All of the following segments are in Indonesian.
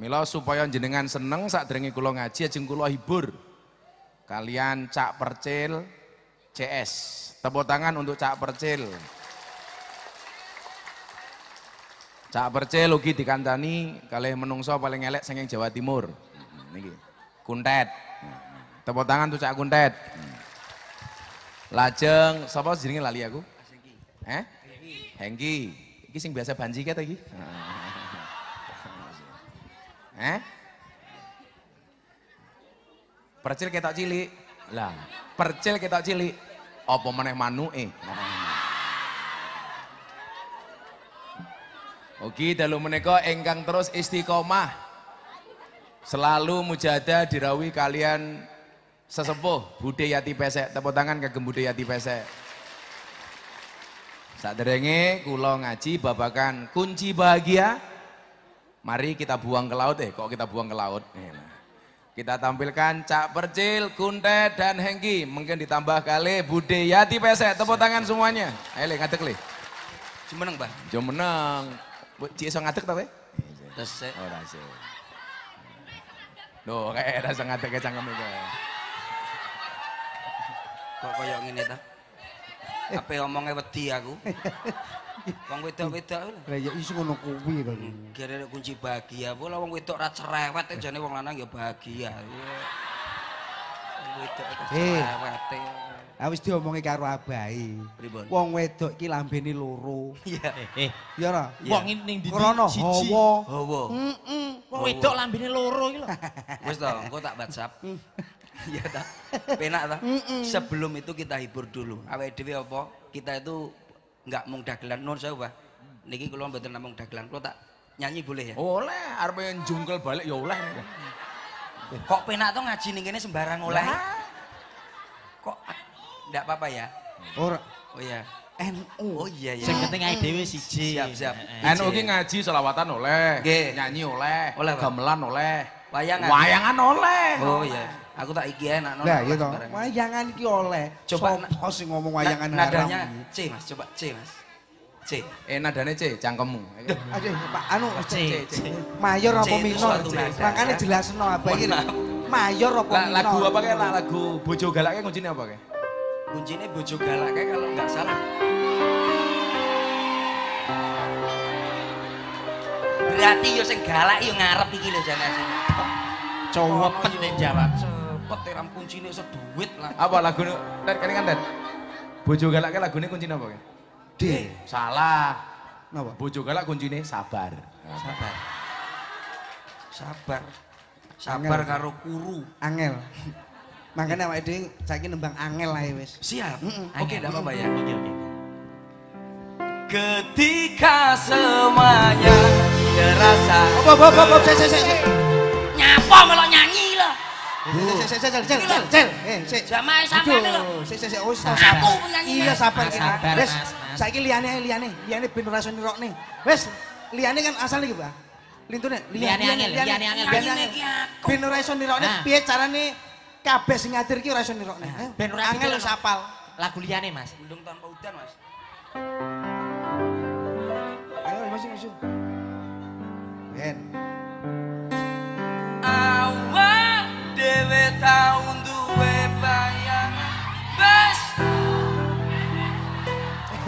Mila supaya jenengan seneng saat dengi kulo ngaji ajeng kulo hibur. Kalian Cak Percil CS. Tepuk tangan untuk Cak Percil. Cak Percil di dikantani kalian menungso paling elek sengeng Jawa Timur. Hmm, niki. Kuntet. Tepuk tangan untuk Cak Kuntet. Lajeng sobat jenenge lali aku? Hengki. Eh? Hengki. Hengki. sing biasa banji kata iki. Eh? Percil ketok cilik. Lah, percil ketok cilik. Apa meneh manuke? Nah. Ugi Oke, dalu menika engkang terus istiqomah. Selalu mujada dirawi kalian sesepuh Bude Yati Pesek. Tepuk tangan kagem Bude Yati Pesek. derenge, kula ngaji babakan kunci bahagia Mari kita buang ke laut eh, kok kita buang ke laut? Eh, nah. Kita tampilkan Cak Percil, Kunte, dan Hengki. Mungkin ditambah kali Bude Yati Pesek. Tepuk tangan semuanya. Ayo, ngadek lih. Jumeneng, Pak. Jumeneng. Cik iso ngadek tau, ya? Resik. Oh, resik. Duh, kayak rasa ngadek kayak cangkem itu. Kok koyok ngene ta? Tapi eh. omongnya wedi aku? Wong wedok-wedok lho. Lah ya iso ngono kuwi to. Gerere kunci bahagia. Pola wong wedok ora cerewet eh, jane wong lanang ya bahagia. Wong wedok eh. cerewet. Ah wis diomongi karo abai. Pripun? Wong wedok iki lambene loro. Iya. Iya ora? Wong ning ndi? Krana hawa. Hawa. Heeh. Wong wedok lambene loro iki lho. Wis to, engko tak WhatsApp. Mm. Iya ta. Penak ta. Sebelum itu kita hibur dulu. Awake dhewe apa? Kita itu nggak mau dagelan non sewu Pak niki kula mboten namung dagelan kula tak nyanyi boleh ya oh, oleh yang jungkel balik ya oleh kok penak tuh ngaji nih kene sembarang oleh kok tidak apa-apa ya ora oh ya, NU. Oh iya ya. Sing penting ae siji. Siap siap. NU ini ngaji selawatan oleh, nyanyi oleh, gamelan oleh. Wayangan. Wayangan oleh. Oh iya. Aku tak iki enak no. Lah iya toh. Wayangan iki oleh. Coba so, sing ngomong wayangan na, nadanya C Mas, coba C Mas. C. Eh nadane C cangkemmu. Aduh, Pak anu C. C. Mayor apa minor? Makane ya. jelasno apa iki. Mayor apa minor? Lagu apa kayak lagu bojo galaknya kuncine apa kayak? Kuncine bojo galaknya kalau nggak salah. Berarti yo sing galak yo ngarep iki lho jane Cowepet yang jalan Cepet tiram kuncinya seduit lah. Apa lagu nek kene kan Dan? Bojo galak kan ini kunci apa? D. Salah. Napa? Bojo galak ini sabar. Sabar. Sabar. Sabar karo kuru. Angel. Makanya awake saya saya nembang angel ya wis. Siap. Oke, gak apa-apa ya. Oke, oke. Ketika semuanya terasa. Apa, apa, apa, apa, saya, saya, saya. Apa malah nyanyi lah. Oh. Sik eh, oh, Iya saya kan nah. kabeh sing ngadir iki ora iso nirokne. Nah, eh, ben ora angel wis apal. Lagu liyane, Mas. Gulung tanpa udan, Mas. Ayo, masuk, masuk. Ben.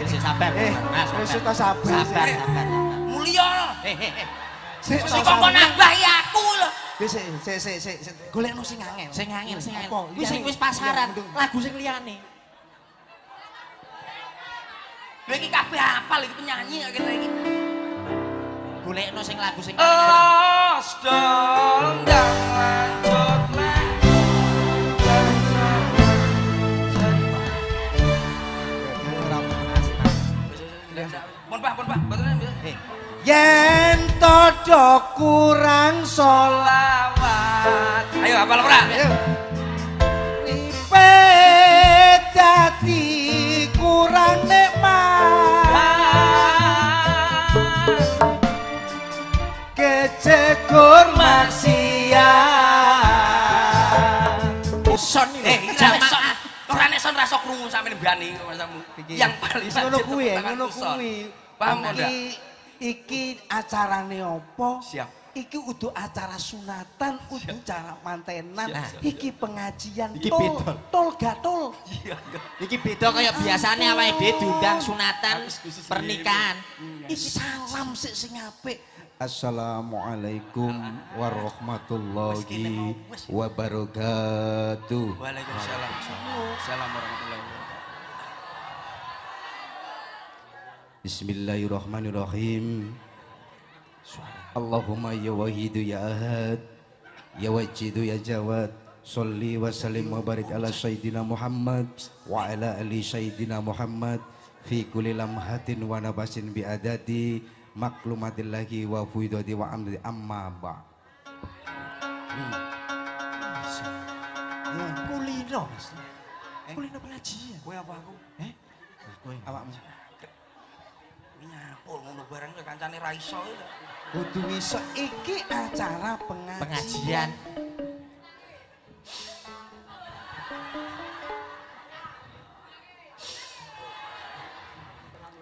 Eh, sabar, eh, eh, bayangan sabar, sabar. Sabar, sabar. Mulya. Sik kok nambah ya aku lho. Wis sik sik sik sik golekno sing angel. Wis iya, iya. wis pasaran, iya, lagu sing liyane. Lha iki kabeh apal penyanyi lagi? golekno sing lagu sing Oh, dong lanjut mek. Pun Pak, pun Pak, mboten. Yen todo kurang solawat. Ayo apa lo Ayo. Ripet dadi kurang nikmat. cekur maksiat son ini eh, orangnya son rasa kerungu sama ini berani yang paling sanjir itu ngono kuwi paham kok iki acara neopo siap iki udu acara sunatan udu acara mantenan iki pengajian tol tol gak tol iki beda kayak biasanya apa ide diundang sunatan pernikahan iki salam sih sing apik Assalamualaikum warahmatullahi wabarakatuh. Waalaikumsalam. warahmatullahi wabarakatuh. Bismillahirrahmanirrahim. Allahumma ya wahidu ya ahad ya wajidu ya jawad Salli wa salim wa barik ala Sayyidina Muhammad wa ala ali Sayyidina Muhammad fi kulli hatin wa nabasin biadati maklumatillahi wa fuidati wa amri amma ba hmm. ya. kulino mas eh? kulino pengajian kue apa aku eh kue awakmu nyapul ngono bareng ke kancane ra iso ya. kudu iso iki acara pengajian pengajian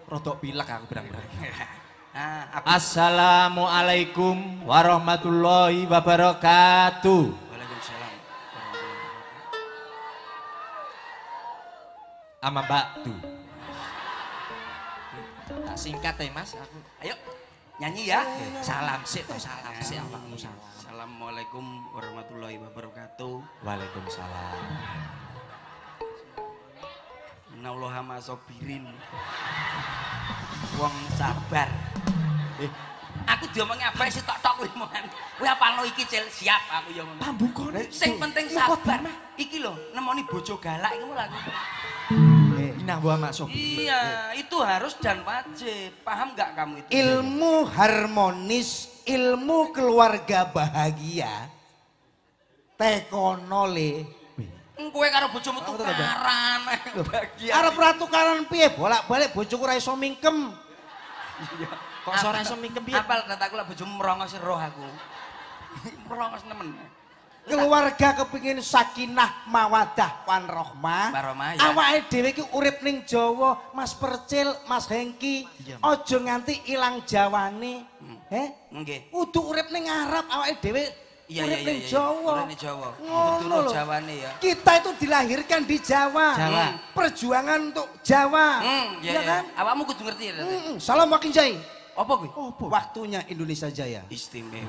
rodok pilek aku berang-berang Nah, Assalamualaikum warahmatullahi wabarakatuh. Waalaikumsalam. Ama Mbak Tu. Tak singkat ya Mas, aku. Ayo nyanyi ya. Salam sih, salam sih salam. Assalamualaikum warahmatullahi wabarakatuh. Waalaikumsalam. Innallaha masabirin. Wong sabar. Eh. aku diomongnya apa sih tok tok kuwi mohan. apa lo iki cel, Siap aku ya pambu Pambukane sing penting sabar. Iki lho nemoni bojo galak eh, ini lagi. aku. buah nah gua masuk. Iya, itu harus dan wajib. Paham nggak kamu itu? Ilmu harmonis, ilmu keluarga bahagia. Tekonole. kue karo bojomu tukaran. Bahagia. karo ra tukaran piye? Bolak-balik bojoku ra iso mingkem. Iya. Kok sore mingkem piye? Apal dataku lah bojo merongos roh aku. merongos nemen. keluarga kepingin sakinah mawadah wan rohmah ya. awake dhewe iki urip ning Jawa Mas Percil Mas Hengki ojo iya, nganti ilang jawane hmm. he eh? nggih kudu urip ning Arab awake dhewe Iya, urip iya, iya, ning Jawa. Urip Jawa. Ngono lho Jawane ya. Kita itu dilahirkan di Jawa. Jawa. Hmm. Perjuangan untuk Jawa. Hmm, iya, ya kan? Awakmu kudu ngerti ya. Heeh. Hmm, hmm. Salam Wakinjai. Apa kuwi? Oh, Waktunya Indonesia Jaya. Istimewa.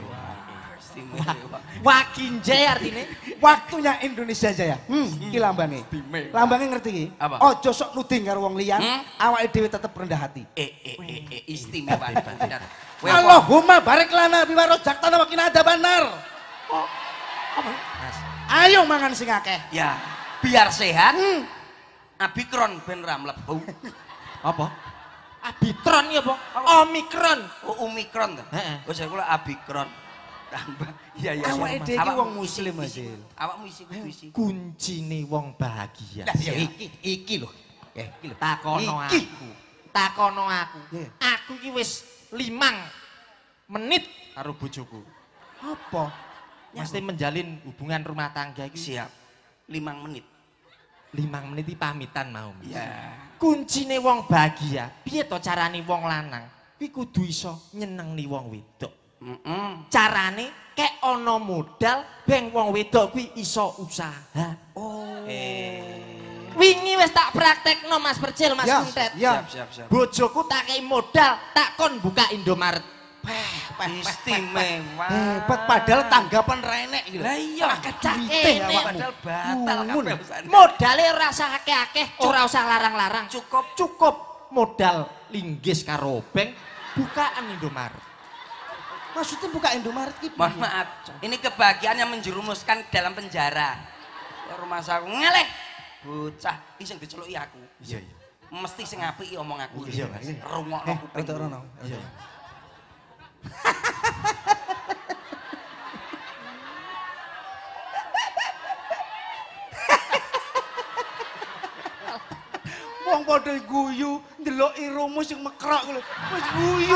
Istimewa. Wakin Jaya artinya. Waktunya Indonesia Jaya. Hmm, iki lambangnya ngerti iki? Apa? Ojo sok nuding karo wong liyan, hmm? awake dhewe rendah hati. Eh eh eh, eh istimewa. Allahumma barik lana biwa rojak tanah wakin ada benar. Oh, apa? Ayo mangan sing akeh. Ya, biar sehat. Hmm. Abikron ben ra apa? Abitron ya, Bang. Omikron. Oh, Omikron oh, ta. Heeh. Wis aku Abikron. Tambah. Iya, iya. Awak wong muslim, aja, awak muslim, eh, kudu Kunci wong bahagia. Lah ya iki, iki loh. Eh, iki loh. Takono aku. Takono aku. Iya. Aku iki wis limang menit karo bojoku. Apa? Mesti menjalin hubungan rumah tangga iki. Siap. Limang menit. Limang menit di pamitan mau. Iya. Yeah. kuncine wong bahagia piye to carane wong lanang iki kudu iso nyenengi wong wedok heeh mm -mm. carane kek ana modal ben wong wedok kuwi iso usaha oh eh. wingi wis tak praktekno Mas Percil Mas Kuntet siap siap siap bojoku tak kei modal tak kon buka Indomaret peh, peh, istimewa. Hebat eh, padahal tanggapan renek gitu. Lah iya, kecake ini padahal batal kabeh usahane. Modale rasa akeh-akeh, ora usah larang-larang. Cukup, cukup modal linggis karobeng, bank bukaan Indomaret. Maksudnya buka Indomaret gitu. Mohon maaf, ini kebahagiaan yang menjerumuskan dalam penjara. rumah saya ngeleh, bocah, iseng diceluki aku. Iya, iya. Mesti sing apiki omong aku. Iya, iya. Rungokno eh, kuping. Iya, iya. Wong padha guyu ndelok irumu sing mekrok lho. Wis guyu.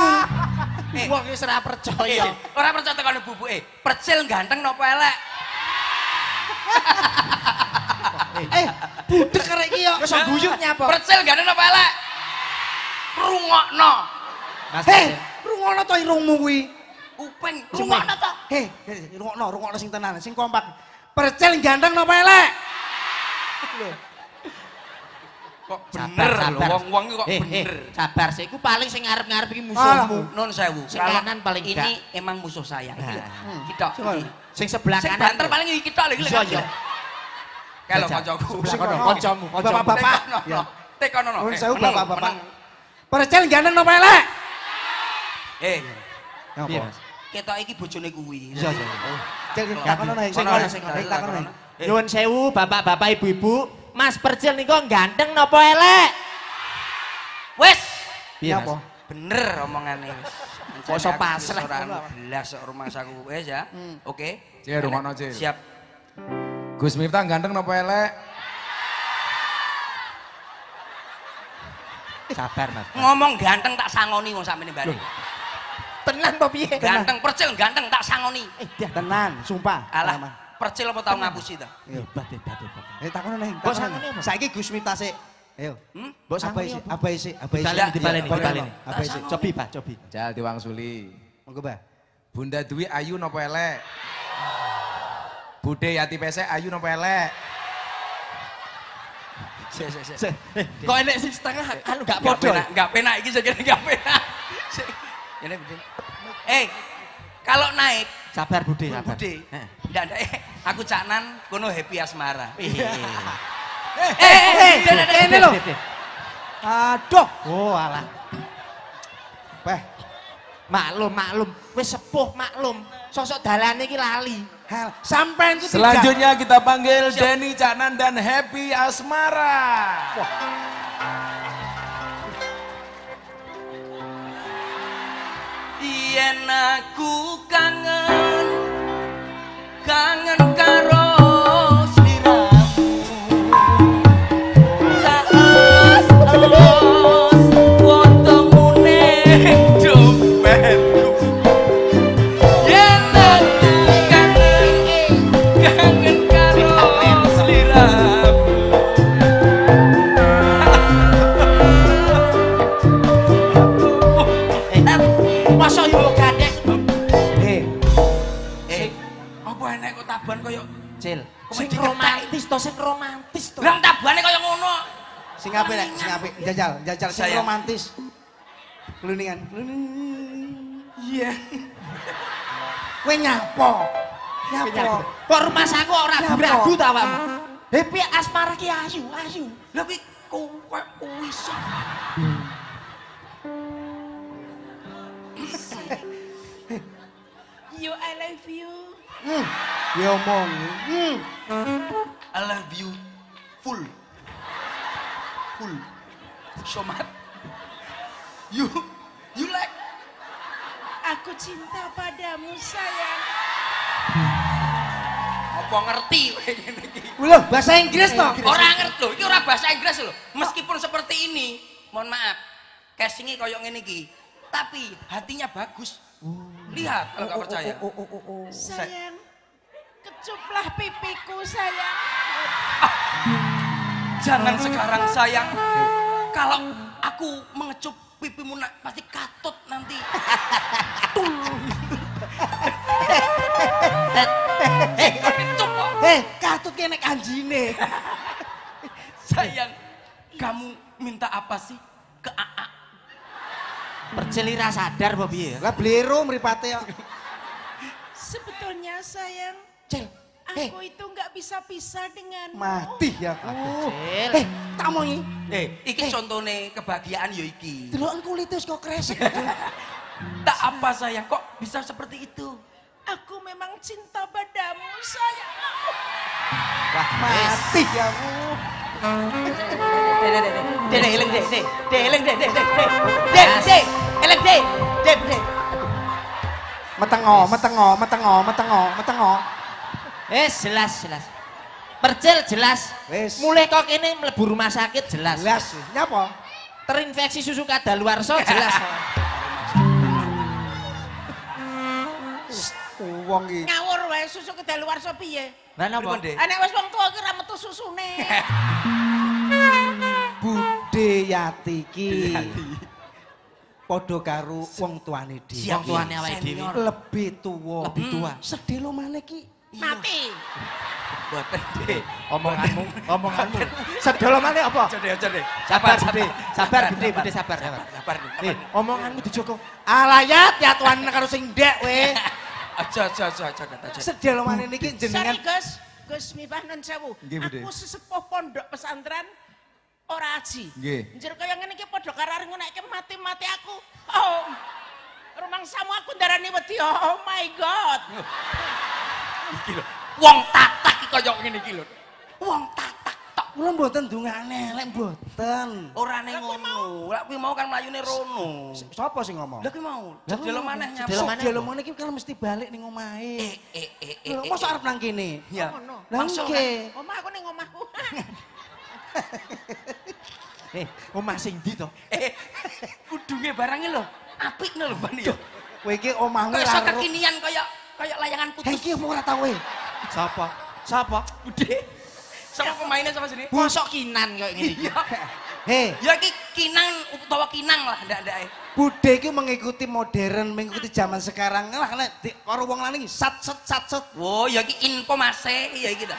Eh, Wong wis ora percaya. Eh, ora percaya tekan bubuke. Percil ganteng napa elek? Eh, budek karek iki yo. Wis guyu nyapa? Percil ganteng napa elek? Rungokno. Hei, eh, Rungokno to irungmu kuwi. Upeng, rungokno to. He, rungokno, rungokno sing tenan, sing kompak. Percil ganteng napa elek? Kok bener lho wong-wong kok bener. sabar, sih, iku paling sing ngarep-ngarep iki musuhmu. Ah. Nun sewu. Sing kanan paling ini emang musuh saya. Kita, Iki nah. hmm. tok. Sing sebelah kanan. Sing banter paling iki tok lho iki lho. Iya. Kalau kancaku. Kancamu, kancamu. Bapak-bapak. Iya. Tekono no. Nun eh, sewu bapak-bapak. Percil ganteng napa elek? Eh. kita iya. iya. Ketok iki bojone kuwi. Iya, iya. Cil takono nang sing nang takono. Eh. Nyuwun sewu bapak-bapak ibu-ibu, Mas Percil niku ganteng napa elek? Wis. Iya, iya Mas? Bener omongane. Poso pasrah ora blas rumah saku wis ya. Hmm. Oke. Cil rumah noce. Siap. Gus Miftah ganteng napa elek? Sabar Mas. Ngomong ganteng tak sangoni wong nih bari tenan apa piye? Ganteng percil ganteng tak sangoni. Eh, dia tenan, sumpah. Alah. Percil apa tau ngapusi ta? Iya, badhe badhe. Eh takono neng, apa? Saiki Gus Miftah sik. Ayo. Hmm? Mbok apa isi? Apa isi? Apa isi? Di baleni, di Apa isi? Cobi, Pak, cobi. Jal diwangsuli. Monggo, Pak. Bunda Dwi ayu napa elek? Bude Yati Pesek ayu napa elek? Sik sik sik. Kok enek sih setengah? Kan gak podo. Gak penak iki sik gak penak. Ini Eh, kalau naik sabar Budi. sabar. tidak eh. ada. Eh, aku caknan kono happy asmara. Iya. Eh, Eh, eh, eh, ini eh, eh, loh. Aduh. Oh, alah. Weh. Maklum, maklum. Wes sepuh maklum. Sosok dalane ini lali. Hal. Sampai itu Selanjutnya kita panggil Denny Caknan dan Happy Asmara. Wah. yen aku kangen kangen, kangen. kau koyo Cil. Sing romantis to, sing romantis to. Lah kau koyo ngono. Sing apik lek, sing apik. Jajal, jajal sing romantis. Kluningan. Iya. Kowe nyapo? Nyapo? Kok rumah saku ora ragu ta awakmu? Heh asmara ki ayu, ayu. Lah kuwi kowe You, I love you. Hmm, dia omong. Hmm. I love you full. Full. So much. You, you like. Aku cinta padamu sayang. Apa ngerti Loh, bahasa Inggris toh? Orang ngerti loh, kira bahasa Inggris loh. Meskipun seperti ini, mohon maaf. Casingnya koyok ini ki, tapi hatinya bagus. Oh. Lihat kalau nggak oh, oh, percaya. Oh, oh, oh, oh, Sayang, kecuplah pipiku sayang. Ah, jangan sekarang sayang. Kalau aku mengecup pipimu nak, pasti katut nanti. Tul. Eh, katut kene anjine. sayang, kamu minta apa sih ke AA? Percelira sadar Bobi. piye? Lah blero mripate kok. Sebetulnya sayang, Cel. Eh. Aku itu nggak bisa pisah dengan mati ya aku. Oh, Cel. Eh, tak mau ini. Eh, iki eh. contohnya kebahagiaan yo ya iki. Delokan kulit wis kok kresek. tak apa sayang, kok bisa seperti itu? Aku memang cinta padamu sayang. Wah, mati ya aku. Deh, deh, deh, deh, deh, eleng deh, deh, eleng eleng Eh, jelas, jelas. Percil jelas. Wis. Mulai kok ini mlebu rumah sakit jelas. Jelas. Nyapa? Terinfeksi susu kadaluarsa jelas. Wong iki. Ngawur wae susu kadaluarsa piye? Lah napa? Enek wis wong tuwa iki ra metu susune. Budeyati ki. Podo karo wong tuane dhewe. Wong tuane awake dhewe. Lebih tua, Lebih tuwa. Hmm. Sedhe lo maneh ki. Iya. mati. buat Dik. Omonganmu, omonganmu. lo maneh apa? Cedhe, cedhe. Sabar, Bude. Sabar, Bude, Bude sabar. Sabar, sabar. Omonganmu dijogo. Alayat ya tuan karo sing ndek we. Aja aja aja aja aja. mana niki jenengan. Sorry Gus, Gus Mipah nun sewu. Aku sesepuh pondok pesantren ora aji. Njero kaya ngene iki padha karo arek mati-mati aku. Oh. samu aku ndarani wedi. Oh my god. Iki lho, wong tatak iki kaya ngene iki lho. Wong tatak Kula mboten dungane, lek mboten. Ora ning ngono. Lek kuwi mau kan mlayune rono. Sapa sing ngomong? Lek kuwi mau. Sedelo maneh kan? nyapa. Sedelo maneh. Sedelo maneh iki kan mesti balik ning omahe. Eh eh eh. eh lho eh, mosok eh. arep nang kene? Ya. Lah nggih. Kan? Omah aku ning omahku. Eh, omah sing ndi to? Eh, kudunge barange lho. Apikne lho, Ban ya. Kowe iki omahmu lha. Kok kekinian kaya kaya layangan putus. Hei, iki ora tau kowe. Sapa? Sapa? Budhe sama pemainnya sama sini. Mosok kinan kayak gini. Iya. Hei. Ya ki kinang utawa kinang lah ndak ndak. Eh. Budhe mengikuti modern, mengikuti zaman sekarang lah kalau karo wong lanang sat sat sat sat. Oh, ya ki info eh. ya iki ta.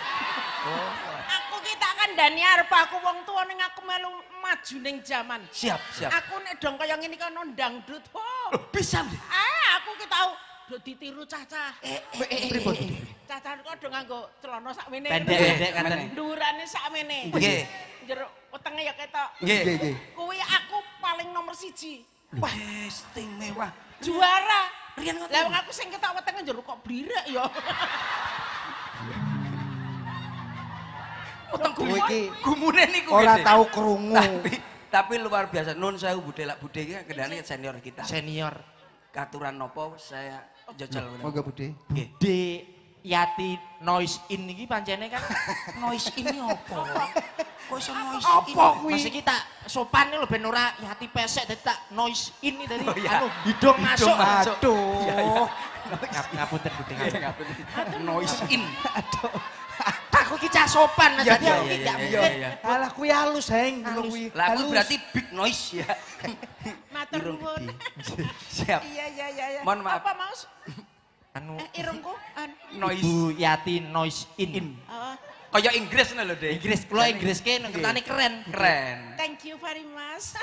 Oh. Aku kita tak daniar pak aku wong tua ning aku melu maju ning zaman. Siap, siap. Aku nek dong kaya ngene nondang dut. Oh. Bisa. Ah, aku kita tau do ditiru caca, caca eh, eh, eh, Pripun? Cah-cah kok udah nganggo celana mene. Pendek-pendek Durane sak mene, Nggih. Jero wetenge ya ketok. Nggih, nggih. Kuwi aku paling nomor siji. Wah, sting mewah. Juara. Rian ngoten. Lah aku sing ketok wetenge jero kok blirek ya. Weteng kuwi iki gumune niku. Ora tau krungu. Tapi tapi luar biasa. Nun saya budhe lak budhe iki kan senior kita. Senior. Katuran nopo saya jajal jajal. Monggo Bude. Bude Yati noise in iki pancene kan noise in iki opo? Kok iso noise in? Opo kuwi? Mas sopan lho ben ora Yati pesek dadi tak noise in dadi oh, iya. anu hidung masuk. Aduh. Iya, iya. Ngapunten Bude, ngapunten. Noise in. Aduh aku kicau sopan aja iya, jadi iya, aku iya, tidak mungkin. Alah kuwi halus heng Lah berarti big noise ya. Matur nuwun. Siap. Iya iya iya Mohon maaf. Apa maus? Anu eh, irungku anu. noise. Bu Yati noise in. in. Oh. Kaya Inggris lho deh. Inggris, kalau Inggris ke ngetane keren. Keren. Thank you very much.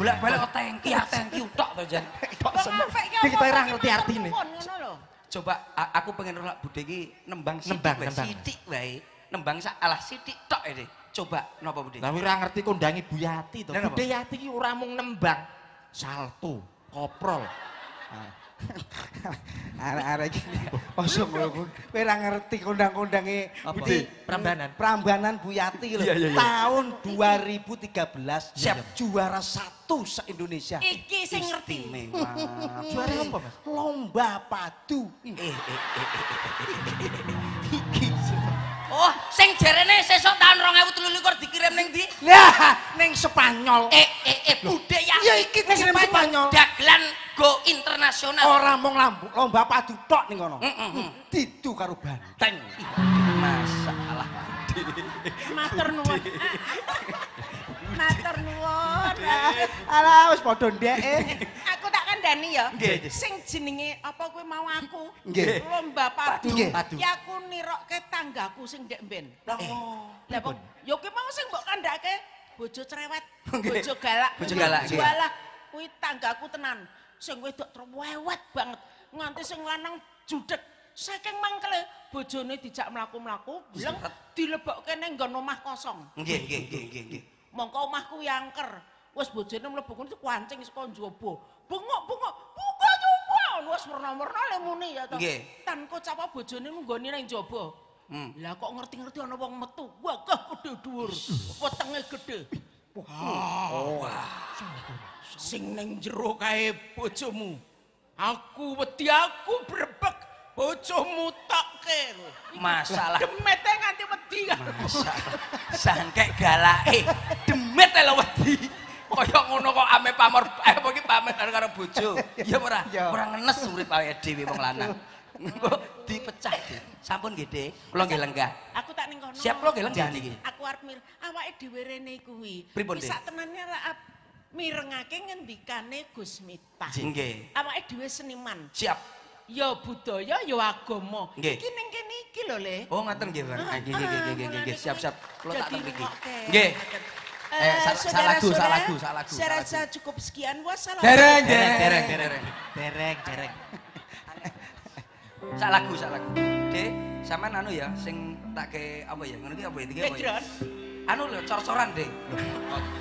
bulak balik oh thank you, thank you tok to Jan. Kok semua. Kita ora ngerti arti nih coba aku pengen budi ini nembang sidik nembang, wae. nembang. sidik baik, nembang sak alah sidik tok ini coba napa budi tapi ora ngerti kondangi Bu Yati tuh, budi Yati ki ora nembang salto koprol nah. Arek-arek iki. Ojo ngono. Kowe ora ngerti kondang-kondange Budi Prambanan. Prambanan Bu Yati lho. Tahun 2013 siap juara satu se-Indonesia. Iki sing ngerti. Juara apa, Mas? Lomba padu. Eh, Oh, sing jerene sesuk taun 2023 dikirim ning ndi? Lah, ning Spanyol. Eh eh eh budhe ya. Ya iki ning Spanyol. Spanyol. Dagelan go internasional. Ora mung lambuk, lomba padu tok ning kono. Mm -mm. mm. Didu karo banteng. Masalah. Matur nuwun. matur nuwun. Ala wis padha ndek. Eh. Aku tak kandhani ya. Sing jenenge apa kowe mau aku? Lomba padu. padu. Ya aku nirokke tanggaku sing ndek mben. Lah kok eh. oh. ya kowe mau sing mbok kandhake bojo cerewet, bojo galak. Bojo galak. Walah kuwi tanggaku tenan. Sing wedok trewet banget. Nganti sing lanang judet Saking mangkle bojone dijak mlaku-mlaku, bleng dilebokke ning nggon omah kosong. Nggih, nggih, nggih, nggih, nggih. mongko omahku yangker wes bojone mlebu kono iku kancing saka njaba bengok bengok buka jumbo wes werna-werna le muni ya to tan kocap bojone nggone nang njaba hmm. lah kok ngerti-ngerti ana wong metu wah gede dhuwur wetenge gede wah sing ning jero kae bojomu aku wedi aku brebek Bocoh mutok ke. Masalah. Demete nganti wedi. Masalah. galak galake demet lho wedi. Kaya ngono kok ame pamor eh apa pamer karo bojo. Ya ora iya. ora ngenes urip awake dhewe wong lanang. dipecah sampun nggih Dik kula nggih aku tak ning kono siap kula nggih lenggah niki aku arep mir awake dhewe rene kuwi pripun sak tenane ah, mirengake ngendikane Gus Miftah nggih awake dhewe seniman siap ya budaya ya agama. Nggih. Iki ning kene iki lho, Le. Oh, ngoten nggih, Pak. Nggih, nggih, nggih, nggih, siap-siap. Kulo tak teng iki. Nggih. Eh, eh salah lagu, salah lagu, salah lagu. Saya rasa cukup sekian. Wassalamualaikum. Dereng, dereng, dereng, dereng, dereng. Sak lagu, sak lagu. oke sampean anu ya sing tak ke apa ya? Ngono ki apa ya? ya? Anu lho cor-coran, Dek.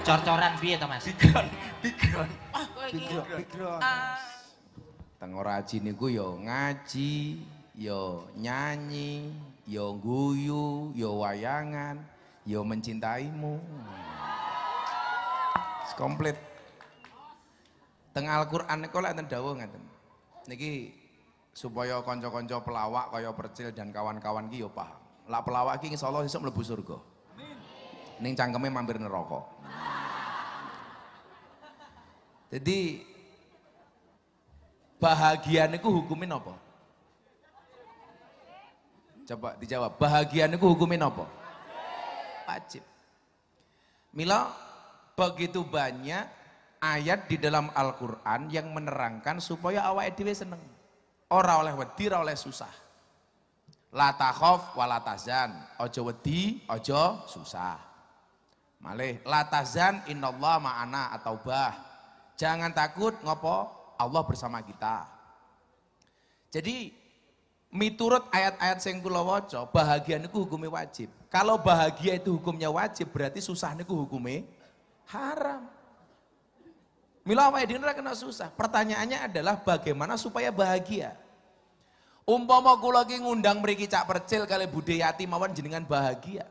Cor-coran piye to, Mas? Bigron, bigron. Oh, ah, bigron, Teng ora ajine ku ya ngaji, ya nyanyi, ya guyu, ya wayangan, ya mencintaimu. Hmm. Komplit. Teng Al-Qur'an niku lek enten dawuh ngaten. Niki supaya kanca-kanca pelawak kaya Percil dan kawan-kawan ki ya paham. Lah pelawak ki insyaallah sesuk mlebu surga. Amin. Ning cangkeme mampir neraka. Jadi Bahagianiku niku hukumin apa? Coba dijawab, Bahagianiku niku hukumin apa? Wajib. Mila, begitu banyak ayat di dalam Al-Quran yang menerangkan supaya awak edwi seneng. Ora oleh wedi, ora oleh susah. Latahov khof wa Ojo wedi, ojo susah. Malih, latazan Inna Allah ma'ana atau bah. Jangan takut ngopo Allah bersama kita. Jadi miturut ayat-ayat sing kula waca, bahagia niku hukumnya wajib. Kalau bahagia itu hukumnya wajib, berarti susah niku hukumnya haram. Mila awake dhewe kena susah. Pertanyaannya adalah bagaimana supaya bahagia? Umpama kula ki ngundang mriki cak percil kali budhe yati mawon jenengan bahagia.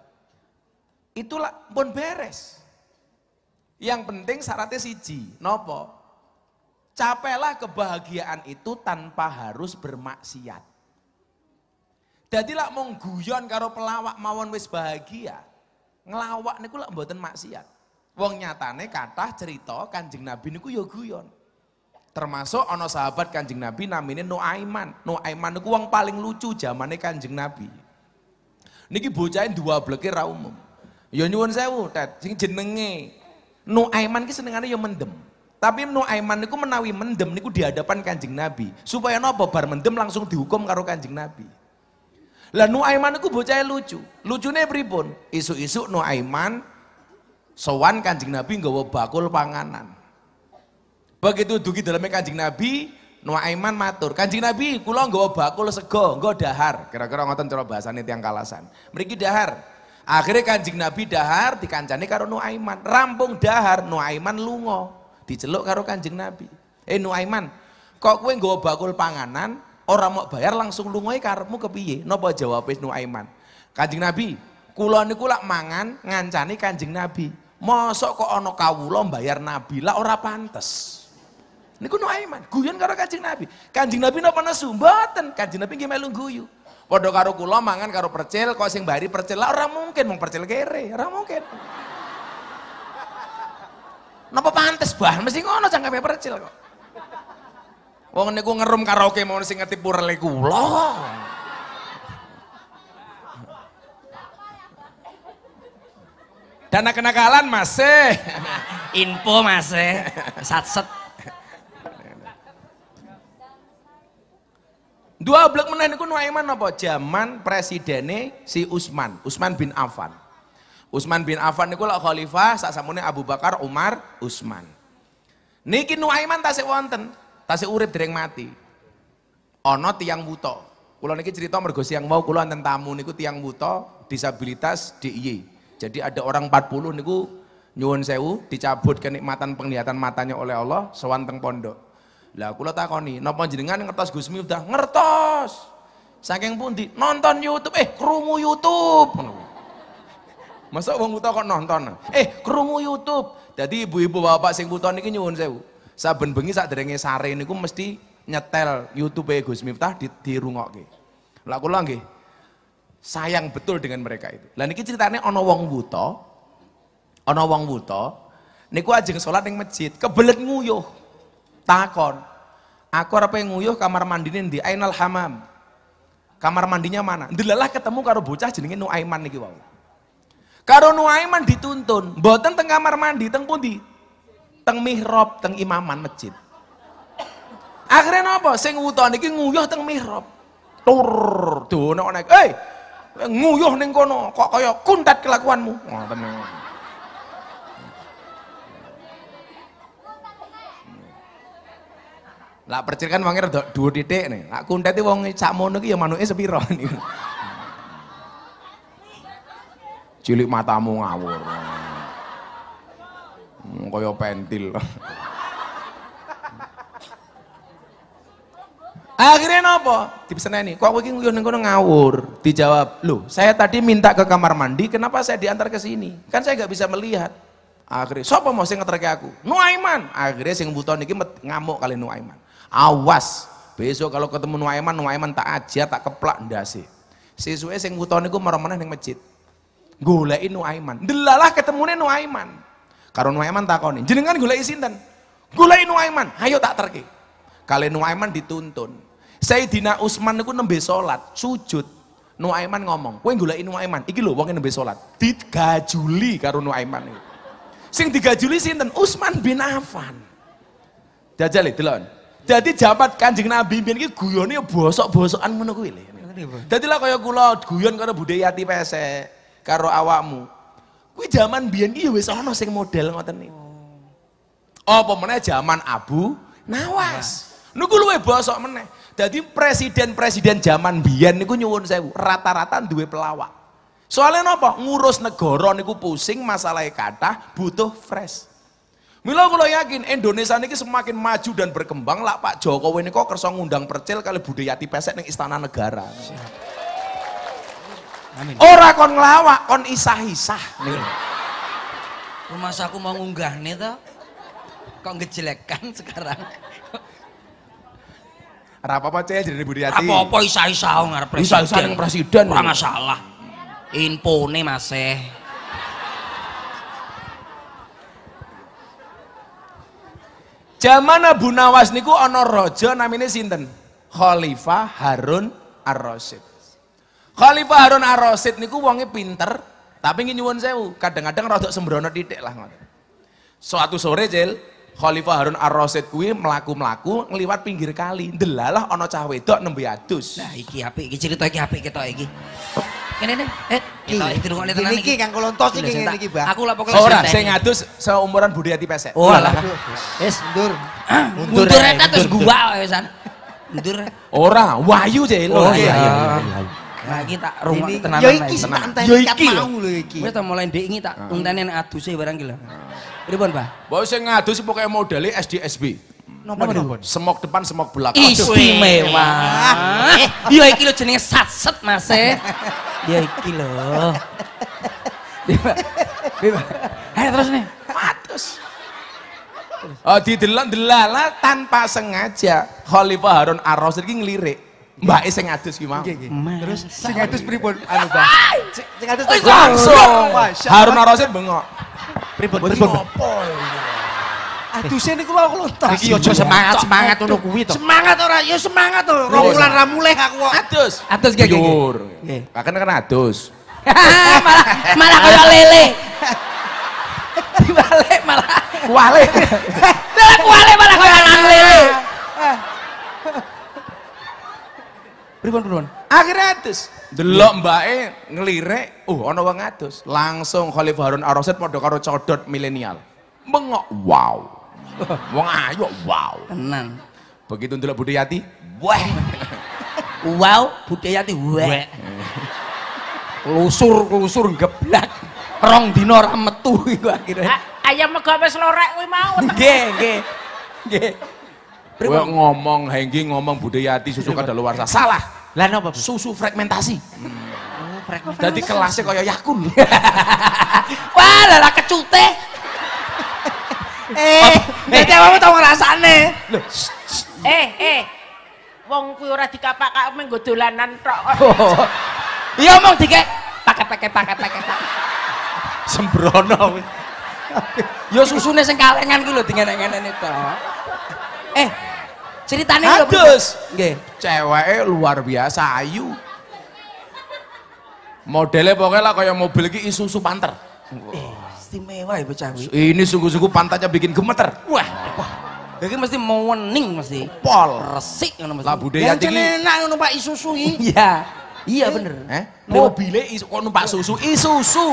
Itulah pun beres. Yang penting syaratnya siji, nopo? capailah kebahagiaan itu tanpa harus bermaksiat. Jadilah mengguyon guyon karo pelawak mawon wis bahagia. Ngelawak niku lak mboten maksiat. Wong nyatane kathah cerita Kanjeng Nabi niku ya guyon. Termasuk ana sahabat Kanjeng Nabi namine Nuaiman. Nuaiman niku wong paling lucu zamane Kanjeng Nabi. Niki bocahe dua bleke ra umum. Ya nyuwun sewu, Tet, sing jenenge Nuaiman ki senengane ya mendem. Tapi Ibnu Aiman niku menawi mendem niku di hadapan Kanjeng Nabi. Supaya napa bar mendem langsung dihukum karo Kanjeng Nabi. Lah Aiman niku bocah lucu. Lucune pripun? isu isuk aiman sowan Kanjeng Nabi nggawa bakul panganan. Begitu dugi dalamnya Kanjeng Nabi, aiman matur, Kanjeng Nabi kula nggawa bakul sego, nggo dahar. Kira-kira ngoten cara bahasane tiyang kalasan. Mriki dahar. Akhirnya Kanjeng Nabi dahar dikancani karo aiman Rampung dahar, aiman lunga diceluk karo Kanjeng Nabi. Eh Nuaiman, kok gue nggawa bakul panganan orang mau bayar langsung lu lungoe karepmu kepiye? Napa jawab Nuaiman? Kanjeng Nabi, kulon niku lak mangan ngancani Kanjeng Nabi. Mosok kok ono kawulo bayar Nabi lah ora pantes. Niku Nuaiman, guyon karo Kanjeng Nabi. Kanjeng Nabi nopo nesu? Mboten. Kanjeng Nabi nggih melu guyu. Padha karo kulo mangan karo percil, kok sing bari percil lah ora mungkin mau percil kere, orang mungkin. Napa pantes bahan mesti ngono cangkeme percil kok. Wong niku ngerum karaoke mau sing ngerti purele kula. Dana kenakalan masih. Info masih. Satset. Dua blok menen niku Nuaiman apa? Zaman presidene si Usman, Usman bin Affan. Utsman bin Affan niku lak khalifah sak samune Abu Bakar, Umar, Utsman. Niki Nuaiman tasik wonten, tasik urip dereng mati. Ana tiang buta. Kula niki cerita mergo siang mau kula wonten tamu niku tiang buta disabilitas DIY. Jadi ada orang 40 niku nyuwun sewu dicabut kenikmatan penglihatan matanya oleh Allah sewanteng pondok. Lah kula takoni, napa jenengan ngertos Gusmi udah ngertos. Saking pundi? Nonton YouTube, eh krungu YouTube. Masa wong buta kok nonton. Eh, kerungu YouTube. Jadi ibu-ibu bapak sing buta niki nyuwun sewu. Saben bengi saderenge sare niku mesti nyetel YouTube e Gus Miftah di dirungokke. Lah kula nggih sayang betul dengan mereka itu. Lah niki ceritanya ana wong buta. Ana wong buta niku ajeng sholat ning masjid, kebelet nguyuh. Takon, aku apa yang nguyuh kamar mandine di Ainal hamam. Kamar mandinya mana? Ndelalah ketemu karo bocah jenenge Nuaiman niki wow. Karo Nuaiman dituntun, mboten teng kamar mandi, teng pundi? Teng mihrab, teng imaman masjid. Akhirnya nopo, Sing wuto niki nguyuh teng mihrab. Tur, dono nek, hey, nguyuh ning kono, kok kaya kuntat kelakuanmu." Ngoten Lah percikan wong rada dhuwur titik nih. Lah kuntet wong sak mono ya manuke sepira niku cilik matamu ngawur hmm, kaya pentil Akhirnya nopo? Dipeseneni, kok aku Kok nguyuh ning kono ngawur? Dijawab, "Loh, saya tadi minta ke kamar mandi, kenapa saya diantar ke sini? Kan saya nggak bisa melihat." Akhirnya, "Sopo mau sing ngeterke aku?" Nuaiman. Akhirnya sing buton ini ngamuk kali Nuaiman. Awas, besok kalau ketemu Nuaiman, Nuaiman tak aja tak keplak ndase. Sesuai sing buton niku marang meneh ning masjid goleki Nuaiman. Delalah ketemune Nuaiman. Karo Nuaiman takoni, jenengan goleki sinten? Goleki Nuaiman. Ayo tak terke. Kali Nuaiman dituntun. Sayyidina Utsman niku nembe salat, sujud. Nuaiman ngomong, "Kowe goleki Nuaiman, iki lho wong nembe salat." Juli karo Nuaiman niku. Sing digajuli sinten? Usman bin Affan. Jajal delon. Jadi jabat Kanjeng Nabi mbiyen iki guyone ya bosok-bosokan ngono kuwi Jadi lah kaya kula guyon karo budhe yati pesek karo awakmu. Kuwi jaman biyen ki ya wis ana sing model ngoten niku. Apa meneh zaman Abu Nawas. Niku luwe bosok meneh. Jadi presiden-presiden zaman biyen niku nyuwun sewu, rata-rata duwe pelawak. Soalnya napa? Ngurus negara niku pusing, masalahnya kathah, butuh fresh. Mila kula yakin Indonesia niki semakin maju dan berkembang lah Pak Jokowi niku kersa ngundang percil kali budayati pesek ning istana negara. Siap. Amin. Ora kon ngelawak, kon isah-isah. Rumah oh, saku mau ngunggah nih toh. Kok ngejelekkan sekarang? apa cek jadi Budi Ati. Apa-apa isah-isah ngarep presiden. Isah-isah presiden. Ora masalah. Infone masih. Zaman e. Abu Nawas niku ana raja namine sinten? Khalifah Harun Ar-Rasyid. Khalifah Harun Ar-Rasyid niku wonge pinter, tapi ingin nyuwun sewu, kadang-kadang rada sembrono titik lah ngoten. Suatu sore, jel, Khalifah Harun Ar-Rasyid kuwi mlaku-mlaku ngliwat pinggir kali, ndelalah ana cah wedok nembe adus. Nah, iki apik, iki cerita iki apik ketok iki. Kene ne, eh, ketok iki rungokne tenan iki. Iki kang kula entos iki ngene iki, Mbah. Aku lha pokoke ora sing adus seumuran Budi Ati Pesek. Oh, alah. Wis mundur. Mundur eh. eta terus gua wesan. Mundur. Ora, wayu, Cil. Oh, iya iya. iya, iya, iya. Nah, iki tak rumah tenang lagi. iki sing tak mau lho iki. Wis tak mulai ndek iki tak ah. enteni nek aduse barang iki lho. Pripun, Pak? Mbok sing ngadus pokoke modele SDSB. Napa niku? Semok depan, semok belakang. Istimewa. Ya iki lho jenenge satset, Mas. Ya iki lho. Hei terus nih. Matus. Oh, didelok delala tanpa sengaja Khalifah Harun Ar-Rasyid ini ngelirik Mbak iseng sing gimana ki Terus sing ngadus pripun anu Mbak? Sing ngadus langsung. Harun Rasid bengok. Pripun pripun opo? Aduse niku aku lontar. Iki aja semangat semangat ngono kuwi to. Semangat ora, ya semangat to. Rong bulan ra mulih aku kok. Adus. Adus nggih nggih. Bahkan kan adus. malah malah kaya lele. Dibalik malah. Kualik. Delek kualik malah kaya lele. Eh, eh. Pripun pripun? Akhirnya atus. Delok mbake ngelirik, uh ana wong atus. Langsung Khalifah Harun Ar-Rasyid padha karo codot milenial. Mengok, wow. Wong ayo wow. Tenan. Begitu ndelok Budiyati, weh. wow, Budiyati weh. Lusur-lusur geblak. Rong dino ora metu iku akhirnya. Ayam mega wis lorek kuwi mau. Nggih, nggih. Nggih. Kowe ngomong Hengki ngomong Budayati susu kadaluarsa. Salah. Lah napa? Susu fragmentasi. Jadi hmm. Oh, kelasnya kaya Yakun. Wah, lah kecute. Eh, eh, dadi awakmu tau ngrasane. Eh, eh. Wong kuwi ora dikapak-kapak menggo dolanan tok. Oh. Iya omong dikek paket-paket paket-paket. Sembrono. Ya susune sing kalengan tinggal lho dingenek-ngenekne Eh, ceritanya bagus. Nggih. cewek luar biasa ayu. Modelnya pokoknya lah kayak mobil lagi Isuzu Panther. Wow. Eh, istimewa ya bocah Ini sungguh-sungguh pantatnya bikin gemeter. Wah. Wah. Jadi mesti mewening mesti. Pol. Resik namanya. Labu Lah budaya iki. Yang enak ngono numpak Isuzu iki. Iya. Iya bener. Eh? isu kok numpak susu Isuzu.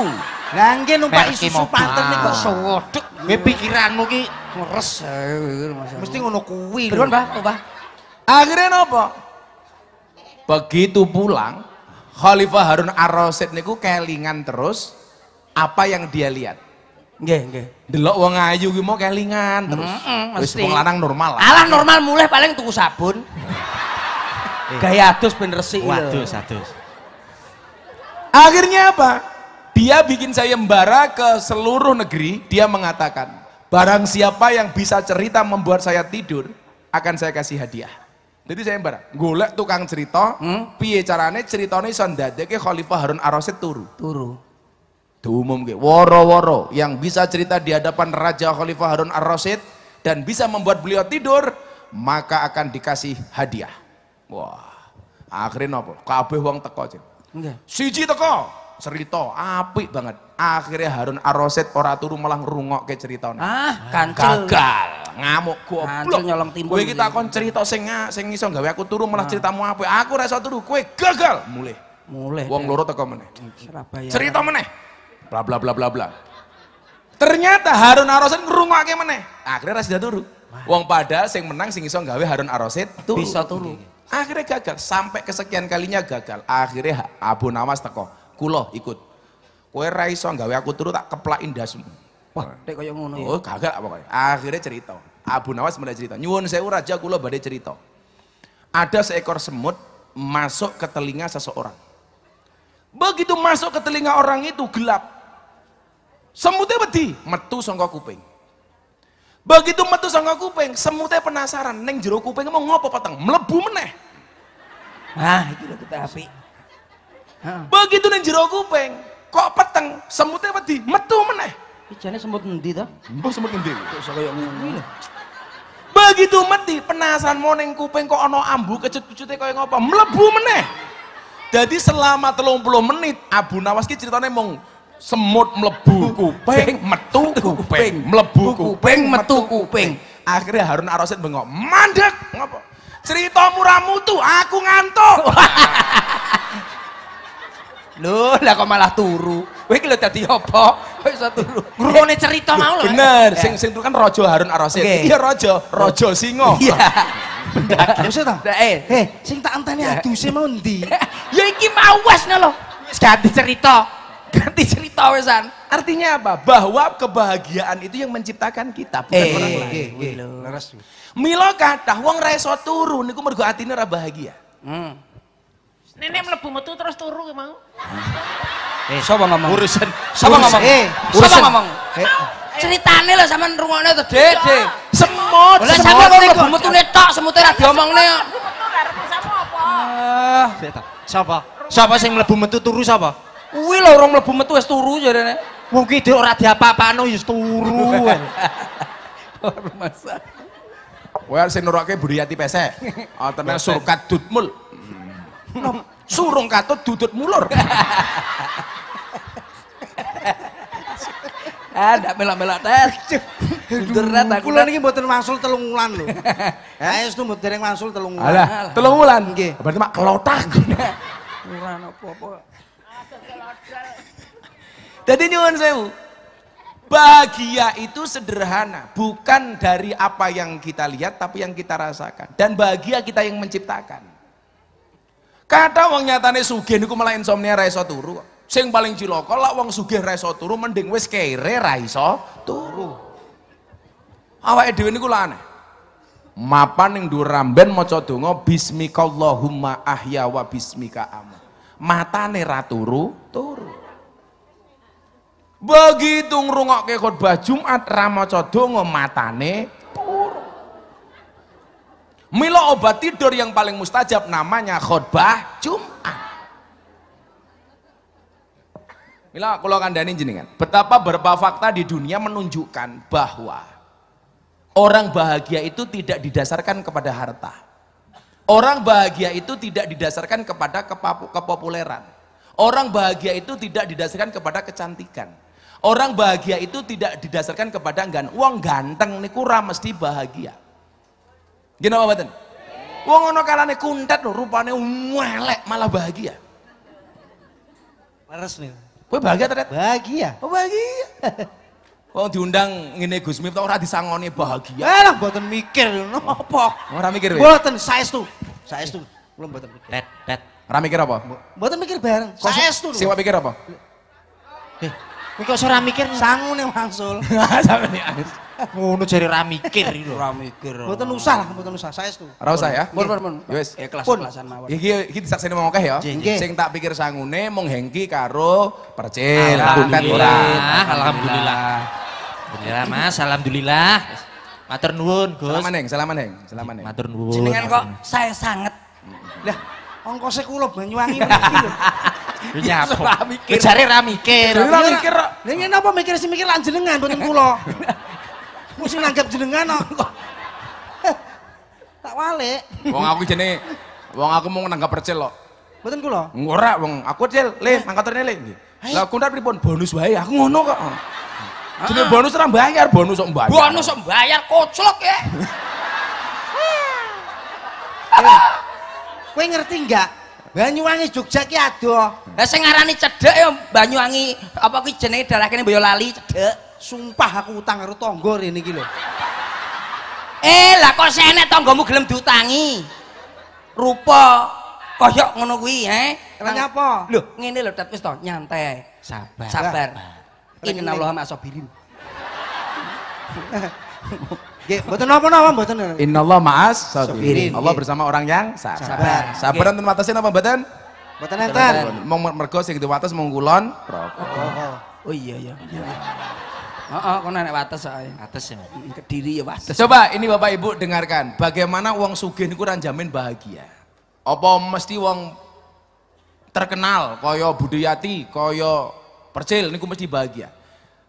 Lah Nanti numpak Isuzu panter nih kok sewodok. Nggih pikiranmu ki Meres gitu, Mesti ngono kuwi. Beruan Mbah, Mbah. Akhirnya nopo? Begitu pulang, Khalifah Harun Ar-Rasyid niku kelingan terus apa yang dia lihat. Nggih, nggih. Delok wong ayu ki mau kelingan terus. Mm lanang normal lah. Alah normal mulai paling tuku sabun. Eh. Gaya adus ben resik. Waduh, adus. Akhirnya apa? Dia bikin saya sayembara ke seluruh negeri, dia mengatakan, Barang siapa yang bisa cerita membuat saya tidur, akan saya kasih hadiah. Jadi saya barang, golek tukang cerita, hmm? piye carane ceritane iso ndadekke Khalifah Harun Ar-Rasyid turu. Turu. Diumumke, woro-woro yang bisa cerita di hadapan Raja Khalifah Harun Ar-Rasyid dan bisa membuat beliau tidur, maka akan dikasih hadiah. Wah, akhirnya apa? Kabeh wong teko. Enggak. Siji teko, cerita apik banget akhirnya Harun Aroset ora turu malah ngrungok ke cerita ah kancil ah, gagal ngamuk goblok nyolong timbul kowe kita gitu. kon cerita sing sing iso gawe aku turu malah ah. ceritamu apa? aku rasa iso turu kowe gagal mulih mulih wong loro teko meneh Surabaya cerita meneh bla bla bla bla bla ternyata Harun Aroset ngrungokke meneh akhirnya ora turu wong padahal sing menang sing iso gawe Harun Aroset turu bisa turu akhirnya gagal sampai kesekian kalinya gagal akhirnya Abu Nawas teko Kulo ikut. kue raiso iso gawe aku turu tak keplak indasmu. Wah, nek kaya ngono. Ya. Oh, gagal pokoknya. Akhirnya cerita. Abu Nawas mulai cerita. Nyuwun sewu raja kula bade cerita. Ada seekor semut masuk ke telinga seseorang. Begitu masuk ke telinga orang itu gelap. Semutnya beti, metu sangka kuping. Begitu metu sangka kuping, semutnya penasaran, neng jero kuping mau ngopo peteng, melebu meneh. Nah itu lho kita api. Begitu nang jero kupeng, kok peteng, semutnya peti metu meneh. Ijane semut endi to? Mbah oh, semut endi? Kok iya. Begitu mati penasaran mau neng kuping kok ono ambu kecut-kecutnya yang ngapa melebu meneh. Jadi selama telung puluh menit Abu Nawas ceritanya mau semut melebu kuping metu kupeng, melebu kupeng, metu kupeng. Akhirnya Harun Arosin bengok mandek ngapa? ceritamu ramu tuh aku ngantuk. Loh, lah kok malah turu. Kowe iki lho dadi apa? Kowe iso turu. Ngrungokne cerita mau lho. Bener, ya. sing sing turu kan rojo Harun Ar-Rasyid. Iya Raja, Raja Singa. Iya. Pendaki. Wis ta? Eh, eh, sing tak enteni aduse mau ndi? Ya iki mau wes lho. Wis ganti cerita. Ganti cerita wesan. Artinya apa? Bahwa kebahagiaan itu yang menciptakan kita, bukan eh, orang eh, lain. Eh, eh, Milo kata, wong ra iso turu niku mergo atine ora bahagia. Hmm. Nenek mlebu metu terus turu ki mau. Eh, eh sapa ngomong? Urusan. Sapa ngomong? Eh, sapa ngomong? Eh. ceritane lho sampean rungokne to, Dek, iya. Dek. Semut. Lah sampean kok mlebu ne tok semute ra diomongne. Sapa? Sapa sing mlebu metu turu sapa? Kuwi lho orang mlebu metu wis turu jarene. Wong ki Dek ora diapa-apano ya turu. Hormat. Wah, arep sing nurokke Buriati pesek. Atene surkat dutmul. Nom, surung katut dudut mulur. ah, ndak melak-melak tes. Deret aku. Kulo niki mboten wangsul telung wulan lho. Ha wis tumut dereng wangsul telung wulan. Alah, telung wulan nggih. Ah, berarti mak kelotak. Ora apa-apa. Dadi nyuwun sewu. Bahagia itu sederhana, bukan dari apa yang kita lihat tapi yang kita rasakan. Dan bahagia kita yang menciptakan. Kata wong nyatane sugih niku malah insomnia ra iso turu. Sing paling cilaka lak wong sugih ra iso turu mending wis kere ra iso turu. Awake dhewe niku lak aneh. Mapan ning dhuwur ramben maca donga bismikallahumma ahya wa bismika amu. Matane ra turu, turu. Begitu ngrungokke khotbah Jumat ra maca donga matane Milo obat tidur yang paling mustajab namanya khutbah Jumat. Mila kalau kandani jenengan, betapa berapa fakta di dunia menunjukkan bahwa orang bahagia itu tidak didasarkan kepada harta. Orang bahagia itu tidak didasarkan kepada kepopuleran. Orang bahagia itu tidak didasarkan kepada kecantikan. Orang bahagia itu tidak didasarkan kepada gan uang ganteng kurang mesti bahagia. Gimana batin? Wong ono kalane kuntet lho, rupane elek malah bahagia. Leres nih. Kowe bahagia tetet? Bahagia. Oh bahagia. Wong diundang ngene Gus Miftah ora disangoni bahagia. Eh mboten mikir napa. Ora mikir. Mboten saestu. Saestu. Kulo mboten mikir. Tet tet. Ora mikir apa? Mboten mikir bareng. Saestu. Siwa mikir apa? Eh, kowe kok ora mikir sangune wangsul. Sampeyan. Ngono jare ra mikir lho. Ra mikir. Mboten usah lah, mboten usah. Saestu. Ra usah ya. Mun mun mun. Ya wis. Ya kelas-kelasan mawon. Iki iki disakseni wong akeh ya. Sing tak pikir sangune mung Hengki karo Percil. Alhamdulillah. Alhamdulillah. Alhamdulillah Mas, alhamdulillah. Matur nuwun, Gus. Salaman Heng, salaman Heng, salaman Heng. Matur nuwun. Jenengan kok saya sangat. Lah, ongkose kula Banyuwangi mriki lho. Lu nyapo? Jare ra mikir. Jare ra mikir. Lah ngene apa mikir si mikir lan jenengan mboten kula. Mesti sing nanggap jenengan kok. Eh, tak wale. Wong aku jene wong aku mau nanggap percil kok. Mboten kula. Ora wong aku cil, le angkat rene le. Lah eh. kuntar pripun bonus wae aku ngono kok. Ah. Jadi bonus ora bayar, bonus sok bayar. Bonus sok bayar koclok ya. Ah. Eh, ah. Kowe ngerti enggak? Banyuwangi Jogja ki adoh. Lah sing ngarani cedhek ya Banyuwangi apa ki jenenge darah kene Boyolali cedhek. Sumpah aku utang karo tangga rene iki lho. Eh, lah kok senek tanggamu gelem diutangi? Rupa koyok ngono kuwi, he? Kenapa? apa? Lho, ngene lho, Tat wis nyantai. Sabar. Sabar. Innallaha ma'asabirin. Nggih, mboten napa-napa mboten. Allah ma'as sabirin. Allah bersama orang yang sabar. Sabar. Sabar enten watese apa mboten? Mboten enten. Mong mergo sing diwates mung kulon. Oh, oh, oh. oh iya iya. iya, iya. Oh, oh, kau naik atas atas Atas ya. Kediri ya wates. Coba ini Bapak Ibu dengarkan, bagaimana uang sugih ini kurang jamin bahagia. Apa mesti uang terkenal koyo Budiyati, koyo Percil ini mesti bahagia.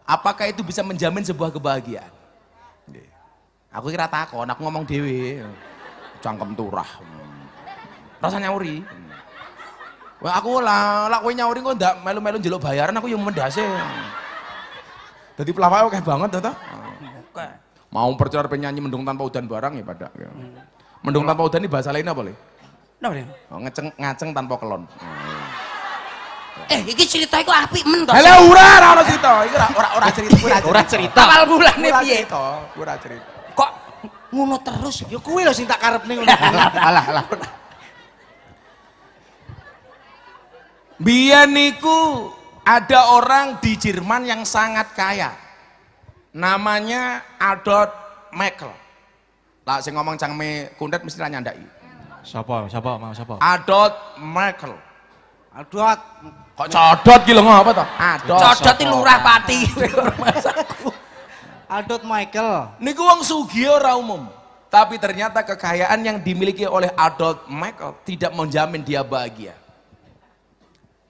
Apakah itu bisa menjamin sebuah kebahagiaan? Aku kira takon, aku ngomong dewi Cangkem turah. Rasanya uri. aku lah, lah kowe nyauri kok ndak melu-melu njeluk bayaran aku yang mendase. Jadi pelawak oke banget tuh. tata. Mau percaya penyanyi mendung tanpa udan barang ya pada. Ya. Hmm. Mendung tanpa udan ini bahasa lain apa le? boleh. oh, ngeceng ngaceng tanpa kelon. Eh, ini cerita itu apik men to. Lah ora ora cerita, iku ora ora ora cerita, ora cerita. Awal mulane piye to? Ora cerita. Kok ngono terus? Ya kuwi lho sing tak karepne ngono. Alah alah. Biyen niku ada orang di Jerman yang sangat kaya. Namanya Adolf Merkel. Lah sing ngomong cangme kundet mesti nanya ndak Siapa? Siapa? Mau siapa? Adolf Merkel. Adolf Kok codot ki ngomong apa tuh? Adolf Codot iki lurah pati. Adolf Michael. Niku wong sugih ora umum. Tapi ternyata kekayaan yang dimiliki oleh Adolf Michael tidak menjamin dia bahagia.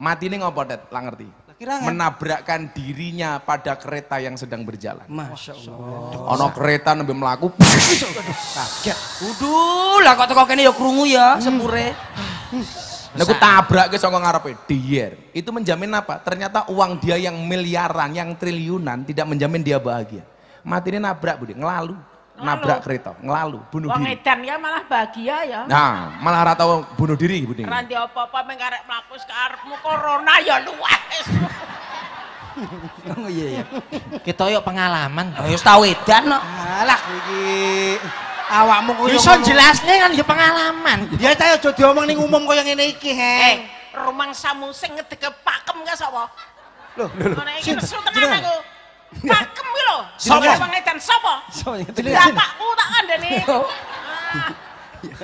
Mati ini ngopo, Dad? Lah ngerti? Kirangan. menabrakkan dirinya pada kereta yang sedang berjalan. Masya Allah. Ono kereta lebih melaku. Kaget. Uduh, lah kok teko kene ya krungu ya, hmm. sepure. Nah, gue tabrak ke songkong Arab dier. Itu menjamin apa? Ternyata uang dia yang miliaran, yang triliunan tidak menjamin dia bahagia. Mati ini nabrak budi, ngelalu nabrak kereta, ngelalu, bunuh Wang diri. Wong ya malah bahagia ya. Nah, malah ora tau bunuh diri Bu Ning. Ora ndi apa-apa mung arek mlaku sekarepmu corona ya luwes. Oh iya ya. Kita yuk pengalaman. Ayo ya tau edan kok. Alah iki awakmu koyo iso jelasne kan ya pengalaman. Ya ta aja diomong ning umum koyo ngene iki he. Eh, rumang samu sing ngedeke pakem ka sapa? Loh, loh, lho. Sing nesu tenan aku pakem ki lho. Sapa? Pengedan sapa? Bapakku tak ada kandhani. Oh. Ah,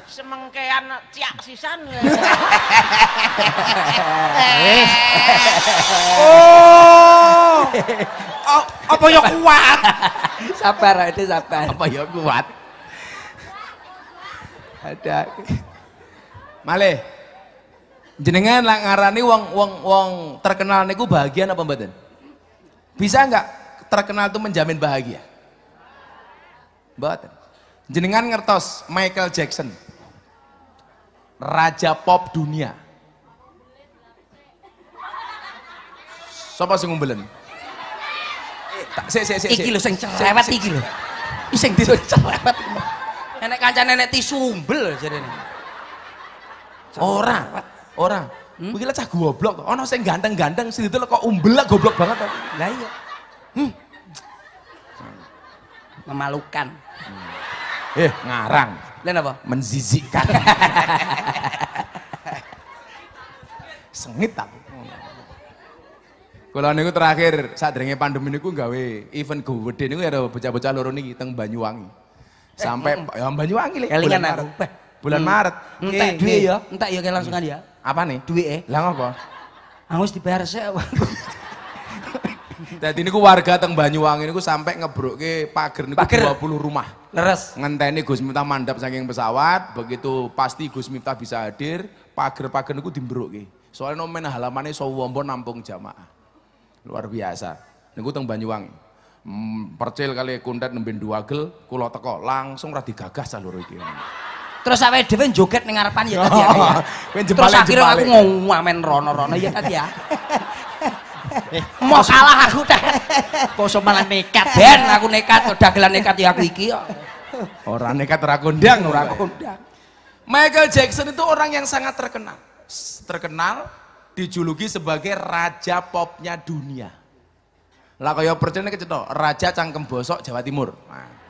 semengkean ciak sisan. oh. oh apa yang kuat? sabar itu sabar. Apa yang kuat? Ada. Malih. Jenengan lah ngarani wong wong wong terkenal niku bahagia apa mboten? Bisa enggak terkenal itu menjamin bahagia. Buatan. Jenengan ngertos Michael Jackson. Raja pop dunia. Sapa sing ngumbelen? Eh, sik sik sik. Iki lho sing cerewet iki lho. Iki sing nenek Enek kancane nek tisumbel jarene. Ora, ora. Hmm? Kuwi cah goblok to. Ana sing ganteng-ganteng sing didelok kok umbel goblok banget to. Lah iya. Hmm memalukan. Hmm. Eh, ngarang. Lain apa? menzizikan Sengit aku. Kalau niku terakhir saat dringe pandemi niku gawe event gede niku ya, ada bocah-bocah loro niki teng Banyuwangi. Sampai eh, ya Banyuwangi le. Bulan aku. Maret. Eh, bulan hmm. Maret. Hmm, iya, entek duit iya. ya. Entek ya langsung kan ya. Apa nih? Duit eh. Lah ngopo? Aku wis dibayar sik. Jadi ini warga teng Banyuwangi ini sampai ke pagar ini pager. 20 rumah. Leres. Ngenteni Gus Miftah mandap saking pesawat, begitu pasti Gus Miftah bisa hadir, pagar pagar ini dimbruk ke. Soalnya nomen halamannya Sawombo nampung jamaah. Luar biasa. Ini teng Banyuwangi. Mm, percil kali kundet nembin dua gel, kula teko langsung radi gagah salur iki. Terus awake dhewe joget ning ngarepan ya tadi ya. ya. Terus akhirnya aku ngomong ngomamen rono-rono ya tadi ya. Mau salah aku teh. Kok malah nekat ben aku nekat udah gelar nekat ya aku iki orang nekat orang kondang, orang kondang. Michael Jackson itu orang yang sangat terkenal. Terkenal dijuluki sebagai raja popnya dunia. Lah kaya percene kecetok, raja cangkem bosok Jawa Timur. Nah.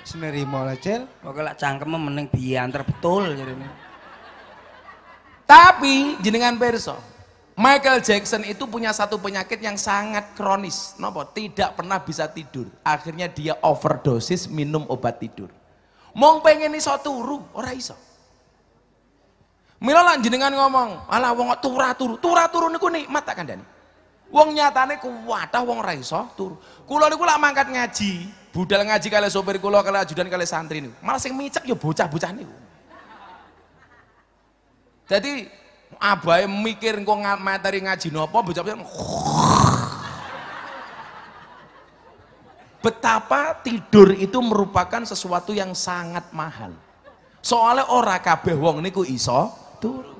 sendiri mau lecil Cel. Pokoke cangkem cangkeme mending bianter betul jarene. Tapi jenengan perso, Michael Jackson itu punya satu penyakit yang sangat kronis. Kenapa? tidak pernah bisa tidur. Akhirnya dia overdosis minum obat tidur. Mau pengen iso turu, ora iso. Mila lanjut dengan ngomong, ala wong tura turu, tura turu niku nikmat tak kandani. Wong nyatane kuwatah wong ora iso turu. Kula niku lak mangkat ngaji, budal ngaji kali sopir kula, kali ajudan, kali santri niku. Malah sing micek ya bocah-bocah niku. Jadi abai mikir engko materi ngaji Nopo bocah Betapa tidur itu merupakan sesuatu yang sangat mahal. Soalnya ora kabeh wong niku iso turu.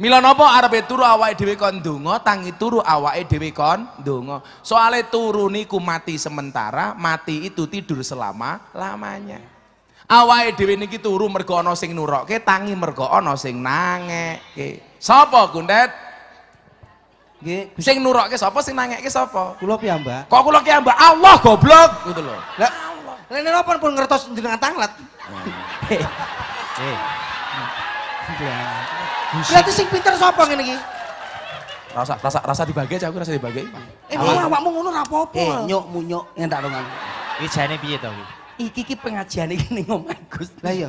Mila nopo arepe turu awake dhewe kon ndonga, tangi turu awake dhewe kon ndonga. Soale turu niku mati sementara, mati itu tidur selama-lamanya. Awake dhewe niki turu mergo ana sing nurokke, tangi mergo ana sing nangekke. Sapa Kuntet? Nggih, sing nurokke sapa sing nangekke sapa? Kula piyambak. Kok kula piyambak? Allah goblok gitu loh. Allah, ini napa pun ngertos jenengan tanglat. Eh. eh. eh. Lah sing pinter sapa ngene iki? Rasa rasa rasa dibagi aja aku rasa dibagi. Eh, awakmu ngono ra apa-apa. Eh, nyok munyok ngentak rongan. Iki jane piye to iki iki pengajian iki ning omah Gus. Lah iya.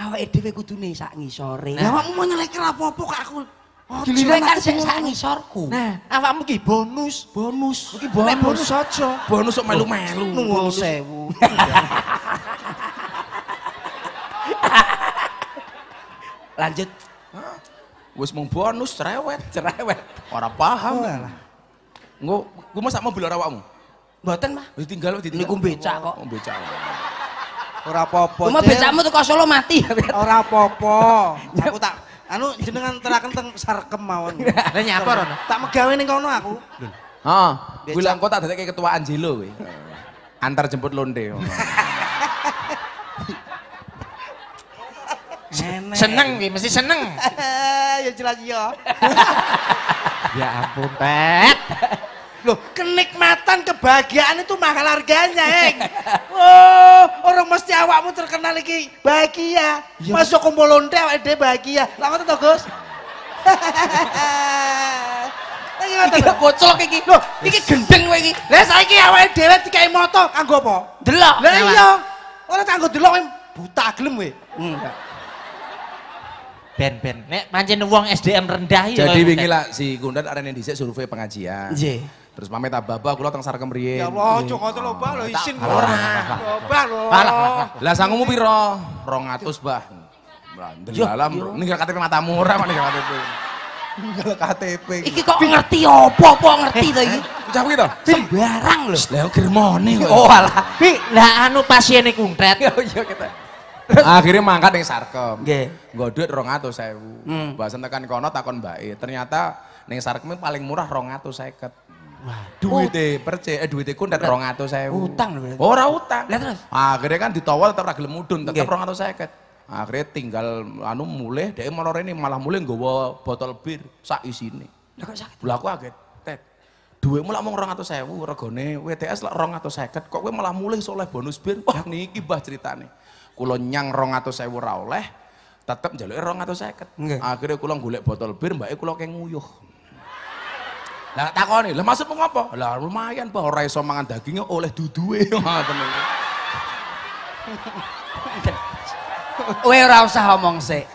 Awake dhewe kudune sak ngisore. Nah. Lah awakmu mau nyelek apa-apa kok aku. Oh, kan sing sak ngisorku. Nah, awakmu ki bonus, bonus. Iki bonus. Nek bonus saja. Bonus kok oh, melu-melu. Nuwun sewu. Lanjut. Wis mung bonus cerewet, cerewet. Ora paham. Engko, oh, gue mau sak mobil awakmu. Mboten, Mas. Wis tinggal wis ditinggal. Niku becak kok. Oh, becak. Ora apa-apa. Cuma becakmu teko Solo mati. Ora apa-apa. Aku tak anu jenengan terakan teng sarkem mawon. Lah nyapa rono? Tak megawe ning kono aku. Heeh. Oh, bilang kota tak dadekke ketua Anjelo kowe. Antar jemput londe. seneng nih, mesti seneng. ya jelas iya. ya ampun, Pet. Loh, kenikmatan, kebahagiaan itu mahal harganya, Eng. Oh, orang mesti awakmu terkenal lagi bahagia. Ya. Masuk kumpul lonte awak dia bahagia. lama tuh, Gus? Lagi ngoten. Iki iya, bocok iki. Lho, ini gendeng kowe Lihat saya ini awak dhewe dikai moto kanggo apa? Delok. orang iya. iya. Orang kanggo delok buta gelem kowe. Ben-ben, hmm. nek mancing uang SDM rendah ya. Jadi wingi lah si ada yang disek survei pengajian. Nggih. Terus pamit ababa kula teng sarkem riyen. Ya Allah, aja ngoten lho, Mbah, lho isin ora. Mbah lho. Lah sangumu pira? 200, Mbah. Brandel alam, ninggal KTP matamu ora kok ninggal KTP. Ninggal KTP. Iki kok ngerti opo opo ngerti to iki? Ucap ki to. Sembarang lho. Lah germone kok. Oh alah. Pi, lah anu pasiene kuntret. Ya iya kita. akhirnya mangkat yang sarkem. Nggih. Nggo dhuwit 200.000. Hmm. Bahasan tekan kono takon mbake. Ternyata ning sarkem paling murah 250 duit deh percaya, eh datang orang atau saya Utang loh orang utang. lihat terus. Akhirnya kan ditawal tetap tetap orang atau saya ket Akhirnya tinggal anu mulai dhek mono ini malah mulih bawa botol bir sak isi Lah belaku aget Lah duit malah mau orang atau saya 200.000, regane WTS lah saya ket Kok gue malah mulai soleh bonus bir. Wah, gibah cerita nih kulo nyang saya ra oleh, tetep atau saya ket akhirnya kulo gulek botol bir, mbak kulo kayak nguyuh lah takoni, lah maksudmu ngopo? Lah lumayan po ora iso mangan dagingnya oleh duduwe ngoten Kowe ora usah omong sik.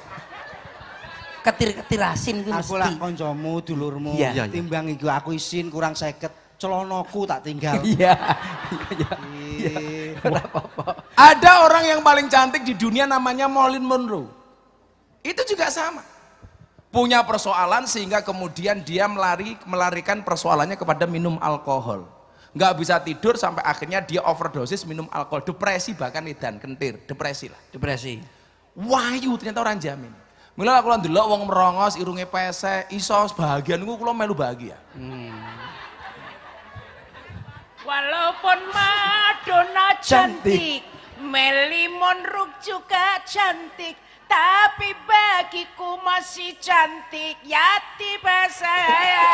Ketir-ketir asin kuwi mesti. Aku lak kancamu dulurmu yeah. Iya. timbang iku aku isin kurang 50 celonoku tak tinggal. Iya. iya. Iya. Ora Ada orang yang paling cantik di dunia namanya Molin Monroe. Itu juga sama punya persoalan sehingga kemudian dia melari, melarikan persoalannya kepada minum alkohol nggak bisa tidur sampai akhirnya dia overdosis minum alkohol depresi bahkan dan kentir depresi lah depresi wahyu ternyata orang jamin Mila aku ndelok uang merongos irunge pese, isos bahagian gue kula melu bahagia hmm. walaupun Madonna cantik, cantik. Meli Monruk juga cantik tapi bagiku masih cantik tiba saya.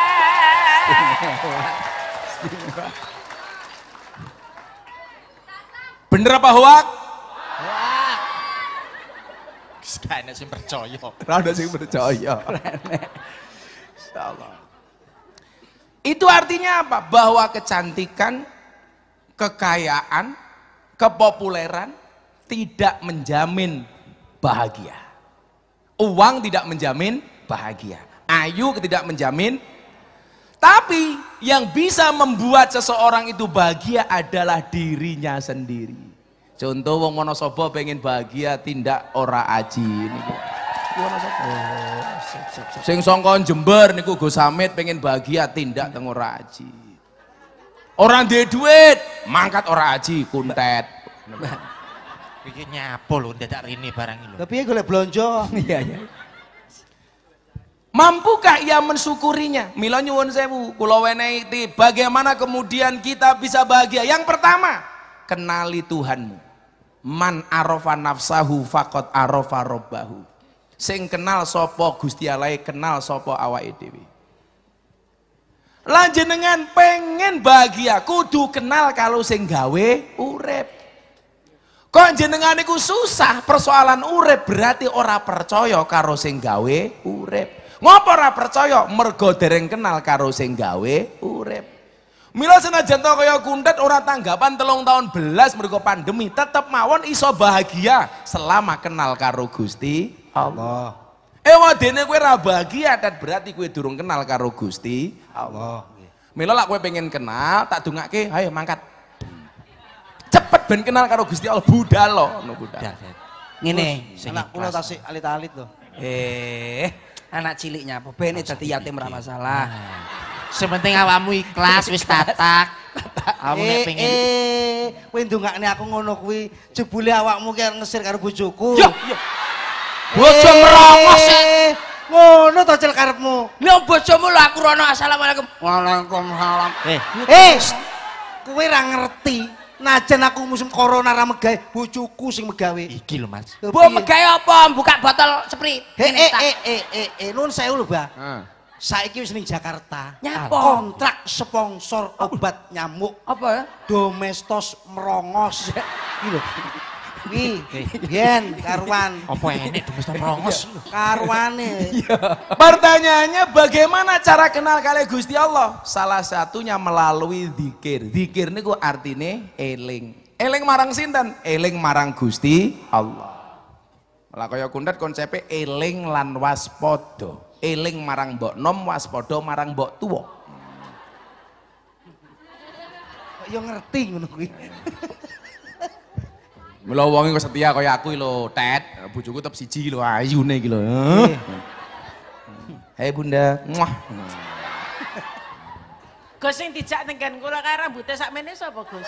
Bener apa hoak? Hoak. sih percaya. Rada sih percaya. Insyaallah. Itu artinya apa? Bahwa kecantikan, kekayaan, kepopuleran tidak menjamin bahagia. Uang tidak menjamin bahagia. Ayu tidak menjamin. Tapi yang bisa membuat seseorang itu bahagia adalah dirinya sendiri. Contoh wong Wonosobo pengen bahagia tindak ora aji niku. Sing songkon Jember niku Gus Samit pengen bahagia tindak teng aji. Orang dia duit, mangkat ora aji kuntet. Iki nyapo lho tak rene barang lho. Tapi ya golek blonjo. Iya iya. Mampukah ia mensyukurinya? Mila nyuwun sewu, kula wenehi bagaimana kemudian kita bisa bahagia? Yang pertama, kenali Tuhanmu. Man arofa nafsahu fakot arofa robbahu. Sing kenal sopo Gusti alai kenal sopo awa awake Lanjut dengan pengen bahagia, kudu kenal kalau sing gawe urep. Kok jenengan iku susah persoalan urip berarti ora percaya karo sing gawe urip. Ngopo ora percaya? Mergo dereng kenal karo sing gawe urip. Mila senajan to kaya kundet ora tanggapan telung tahun belas mergo pandemi tetep mawon iso bahagia selama kenal karo Gusti Allah. Ewa eh, dene kue ra bahagia dan berarti kue durung kenal karo Gusti Allah. Mila lak kue pengen kenal tak dungake, ayo mangkat cepet ben kenal karo Gusti Allah budal lo ngono budal ngene anak kula tasik alit-alit lho eh anak ciliknya, apa ben dadi yatim ora masalah nah. sementing awakmu ikhlas wis tatak Aku nek eh, pengen eh kowe ndongakne aku ngono kuwi jebule awakmu ki ngesir karo bojoku yo yo bojo eh, merongos ngono to cel karepmu lho bojomu lho aku rono assalamualaikum waalaikumsalam eh eh kowe ra ngerti Najan aku musim corona ra megawe, bojoku sing megawe. Iki lho Mas. Bu megawe apa? Buka botol Sprite. He he he he he he nun sewu lho, Saiki wis ning Jakarta. Nyapa kontrak sponsor obat nyamuk. Apa Domestos merongos. Iki lho. Wi, Yen, Karwan. Apa ini? demes to merongos? Iya, Karuane. Iya. Pertanyaannya bagaimana cara kenal kali Gusti Allah? Salah satunya melalui zikir. Zikir niku artinya eling. Eling marang sinten? Eling marang Gusti Allah. Melakukannya kaya kundet eling lan waspodo. Eling marang bok nom, waspodo marang bok tuwo. yo ngerti ngono kuwi. Mula wonge kok setia kaya aku lho, Tet. Bojoku tetep siji lho, ayune iki gitu, Hei Bunda. Muah. Gus sing dijak tenggen kula kae rambutnya sakmene sapa, Gus?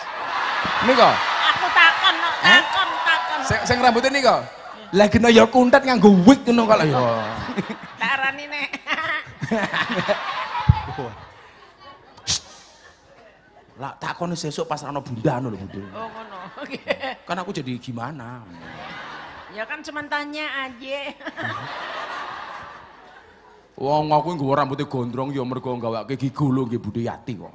Nika. Aku takon, takon, takon. Sing, sing rambutnya nika. Iya. Lah kena ya kuntet nganggo wig ngono kok ya. Tak arani nek. Lah kono sesuk ana bunda anu lho Bu. Oh ngono. Kan aku jadi gimana? Ya kan cuma tanya aja. Wong aku nggawa rambutnya gondrong ya mergo nggawake gigolo nggih Bu Yati kok.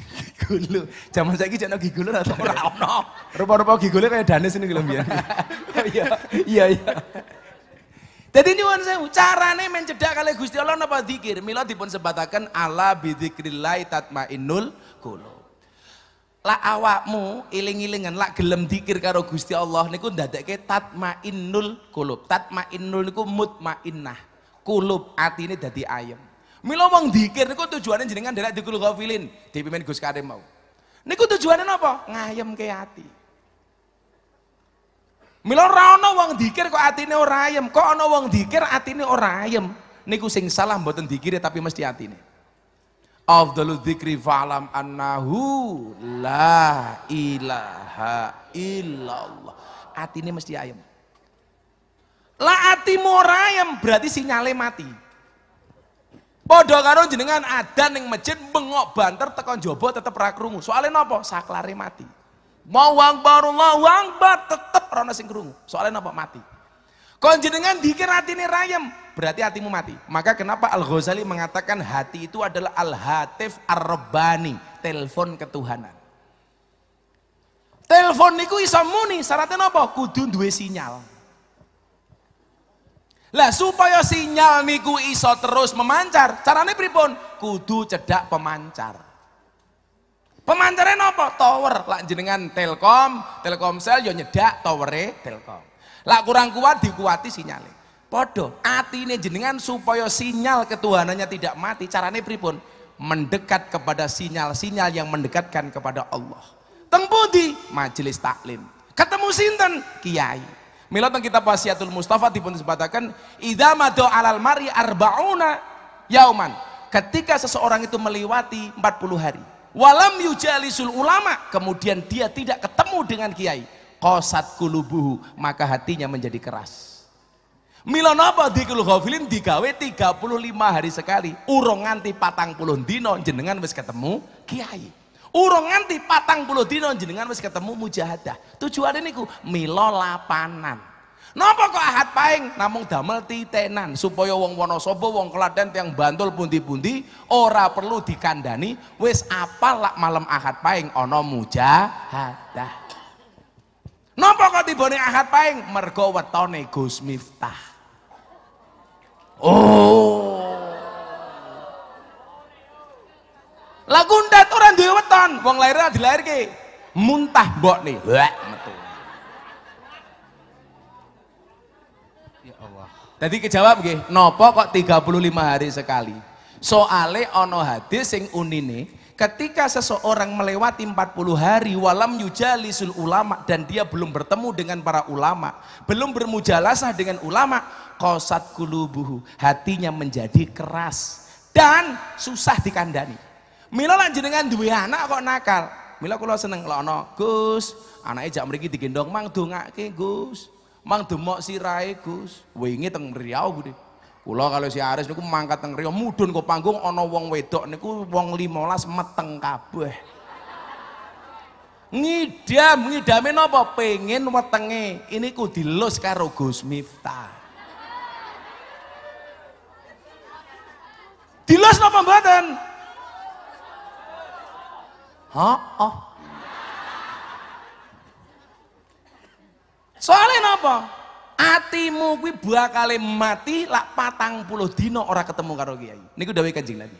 gigulo. Zaman saiki jek gigulo ora ono. Rupa-rupa gigolo kaya danis ini lho Iya, iya iya. Jadi nyuwun saya, carane men cedhak kali Gusti Allah napa zikir? Mila dipun sebatakan ala bidzikrillah inul qulub. Lak awakmu iling ilingan lak gelem dikir karo Gusti Allah niku ndadekke tatmainnul qulub. Tatmainnul niku mutmainnah. Qulub atine dadi ayem. Mila wong dikir niku tujuane jenengan derek dikul ghafilin, dipimpin Gus Karim mau. Niku tujuane napa? Ngayem ke ati. Mila ora ana wong dikir kok atine ora ayem, kok ana wong dikir atine ora ayem. Niku sing salah mboten dikire tapi mesti atine. Afdalu dzikri fa'lam annahu la ilaha illallah. Atine mesti ayem. La atimu ora ayem berarti sinyale mati. Padha karo jenengan adan ning masjid bengok banter tekan jaba tetep ra krungu. Soale napa? Saklare mati. Mau baru, mau uang baru, tetep rono sing kerungu. Soalnya napa mati. Kon jenengan dikir ini rayem, berarti hatimu mati. Maka kenapa Al-Ghazali mengatakan hati itu adalah al-hatif arbani telepon ketuhanan. Telepon niku iso muni, syaratnya napa? Kudu duwe sinyal. Lah supaya sinyal niku iso terus memancar, carane pripun? Kudu cedak pemancar. Pemancarane nopo Tower. Lak jenengan Telkom, Telkomsel yo nyedak towere Telkom. Lak kurang kuat dikuati sinyale. Podo, atine jenengan supaya sinyal ketuhanannya tidak mati. Carane pripun? Mendekat kepada sinyal-sinyal yang mendekatkan kepada Allah. Tempudi majelis taklim. Ketemu sinten? Kiai. Mila kita kitab Wasiatul Mustafa dipun sebatakan idza madu alal mari arbauna yauman. Ketika seseorang itu melewati 40 hari walam yujalisul ulama kemudian dia tidak ketemu dengan kiai kosat kulubuhu maka hatinya menjadi keras Milon apa dikulu ghafilin digawe 35 hari sekali urung nganti patang puluh dino jenengan wis ketemu kiai urung nganti patang puluh dino jenengan wis ketemu mujahadah tujuan ini ku milo lapanan Napa kok ahad paing namung damel titenan supaya wong Wonosobo wong Klaten yang Bantul pundi-pundi ora perlu dikandani wis apal lak malam ahad paing ana mujahadah. Napa kok tibone ahad paing mergo wetone Gus Miftah. Oh. Lagu ndat ora duwe weton, wong lair dilahirke muntah mbok nih. Wah, metu. Jadi kejawab gih, nopo kok 35 hari sekali? Soale ono hadis sing unine, ketika seseorang melewati 40 hari walam yujalisul ulama dan dia belum bertemu dengan para ulama, belum bermujalasah dengan ulama, kosat kulubuhu, hatinya menjadi keras dan susah dikandani. Mila lanjut dengan dua anak kok nakal. Mila kalau seneng ono, Gus, anaknya jam berikut digendong mang dongake, Gus. Mang demok si Gus. Wingi teng Riau Gus. Kula kalau si Aris niku mangkat teng Riau mudun kok panggung ana wong wedok niku wong 15 meteng kabeh. Ngidam, ngidame apa Pengen wetenge ini ku dilus karo Gus Miftah. Dilus napa mboten? oh. Soalnya napa? Atimu kuwi bakal mati lak patang puluh dino ora ketemu karo kiai. Niku dawuh Kanjeng Nabi.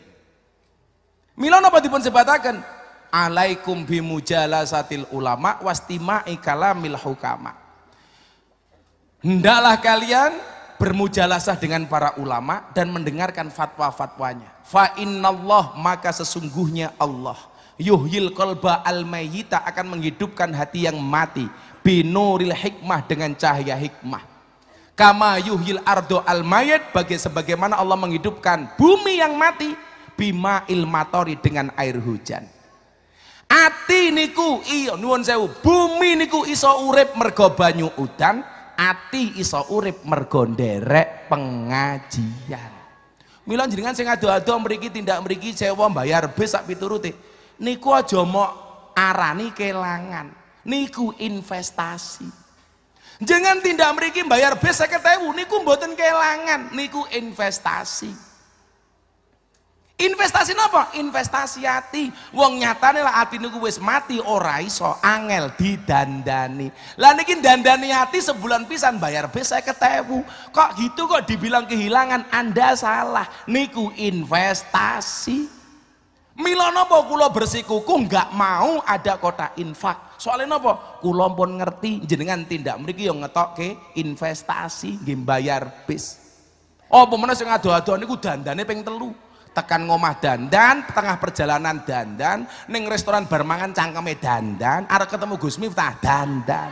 Mila napa dipun sebataken? Alaikum bimujalasatil ulama wastima'i kalamil hukama. Hendaklah kalian bermujalasah dengan para ulama dan mendengarkan fatwa-fatwanya. Fa innallah maka sesungguhnya Allah yuhyil qalba al mayyita akan menghidupkan hati yang mati binuril hikmah dengan cahaya hikmah kama yuhil ardo al mayat bagi sebagaimana Allah menghidupkan bumi yang mati bima ilmatori dengan air hujan ati niku iyo nuwun sewu bumi niku iso urip mergo banyu udan ati iso urip mergo pengajian milan jenengan sing ado-ado mriki tindak mriki sewa bayar bis sak niku aja mok arani kelangan niku investasi jangan tindak meriki bayar B saya ketemu niku mboten kelangan niku investasi investasi apa? investasi hati wong nyatane lah hati niku wis mati ora iso angel didandani lah niki dandani hati sebulan pisan bayar B saya ketemu kok gitu kok dibilang kehilangan anda salah niku investasi Milo nopo kulo bersikuku nggak mau ada kota infak Soalnya apa? Kula pun ngerti jenengan tindak mriki ngetok ke investasi nggih bayar bis. Oh, pemenang sing ado-ado niku dandane ping telu tekan ngomah dandan, tengah perjalanan dandan, ning restoran bar mangan cangkeme dandan, arek ketemu Gus Miftah dandan.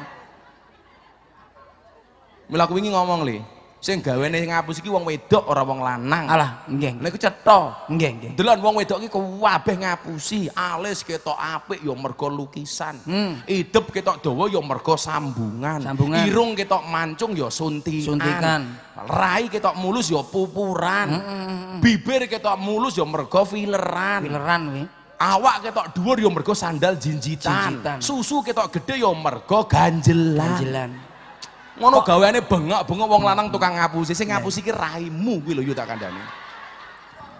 Mila wingi ngomong li, sing gawene sing ngapus iki wong wedok ora wong lanang. Alah, nggih. Lha iku cetha. Nggih, nggih. Delon wong wedok iki kabeh ngapusi, alis ketok apik ya mergo lukisan. Hmm. Idep ketok dawa ya mergo sambungan. sambungan. Irung ketok mancung ya suntikan. Suntikan. Rai ketok mulus ya pupuran. Hmm. hmm, hmm, hmm. Bibir ketok mulus ya mergo fileran. Fileran kuwi. Awak ketok dhuwur ya mergo sandal jinjitan. jinjitan. Susu ketok gede, ya mergo ganjelan. Ganjelan. Ngono gaweane bengok-bengok wong lanang hmm. tukang ngapusi. Sing ngapusi iki iya. raimu kuwi lho yo tak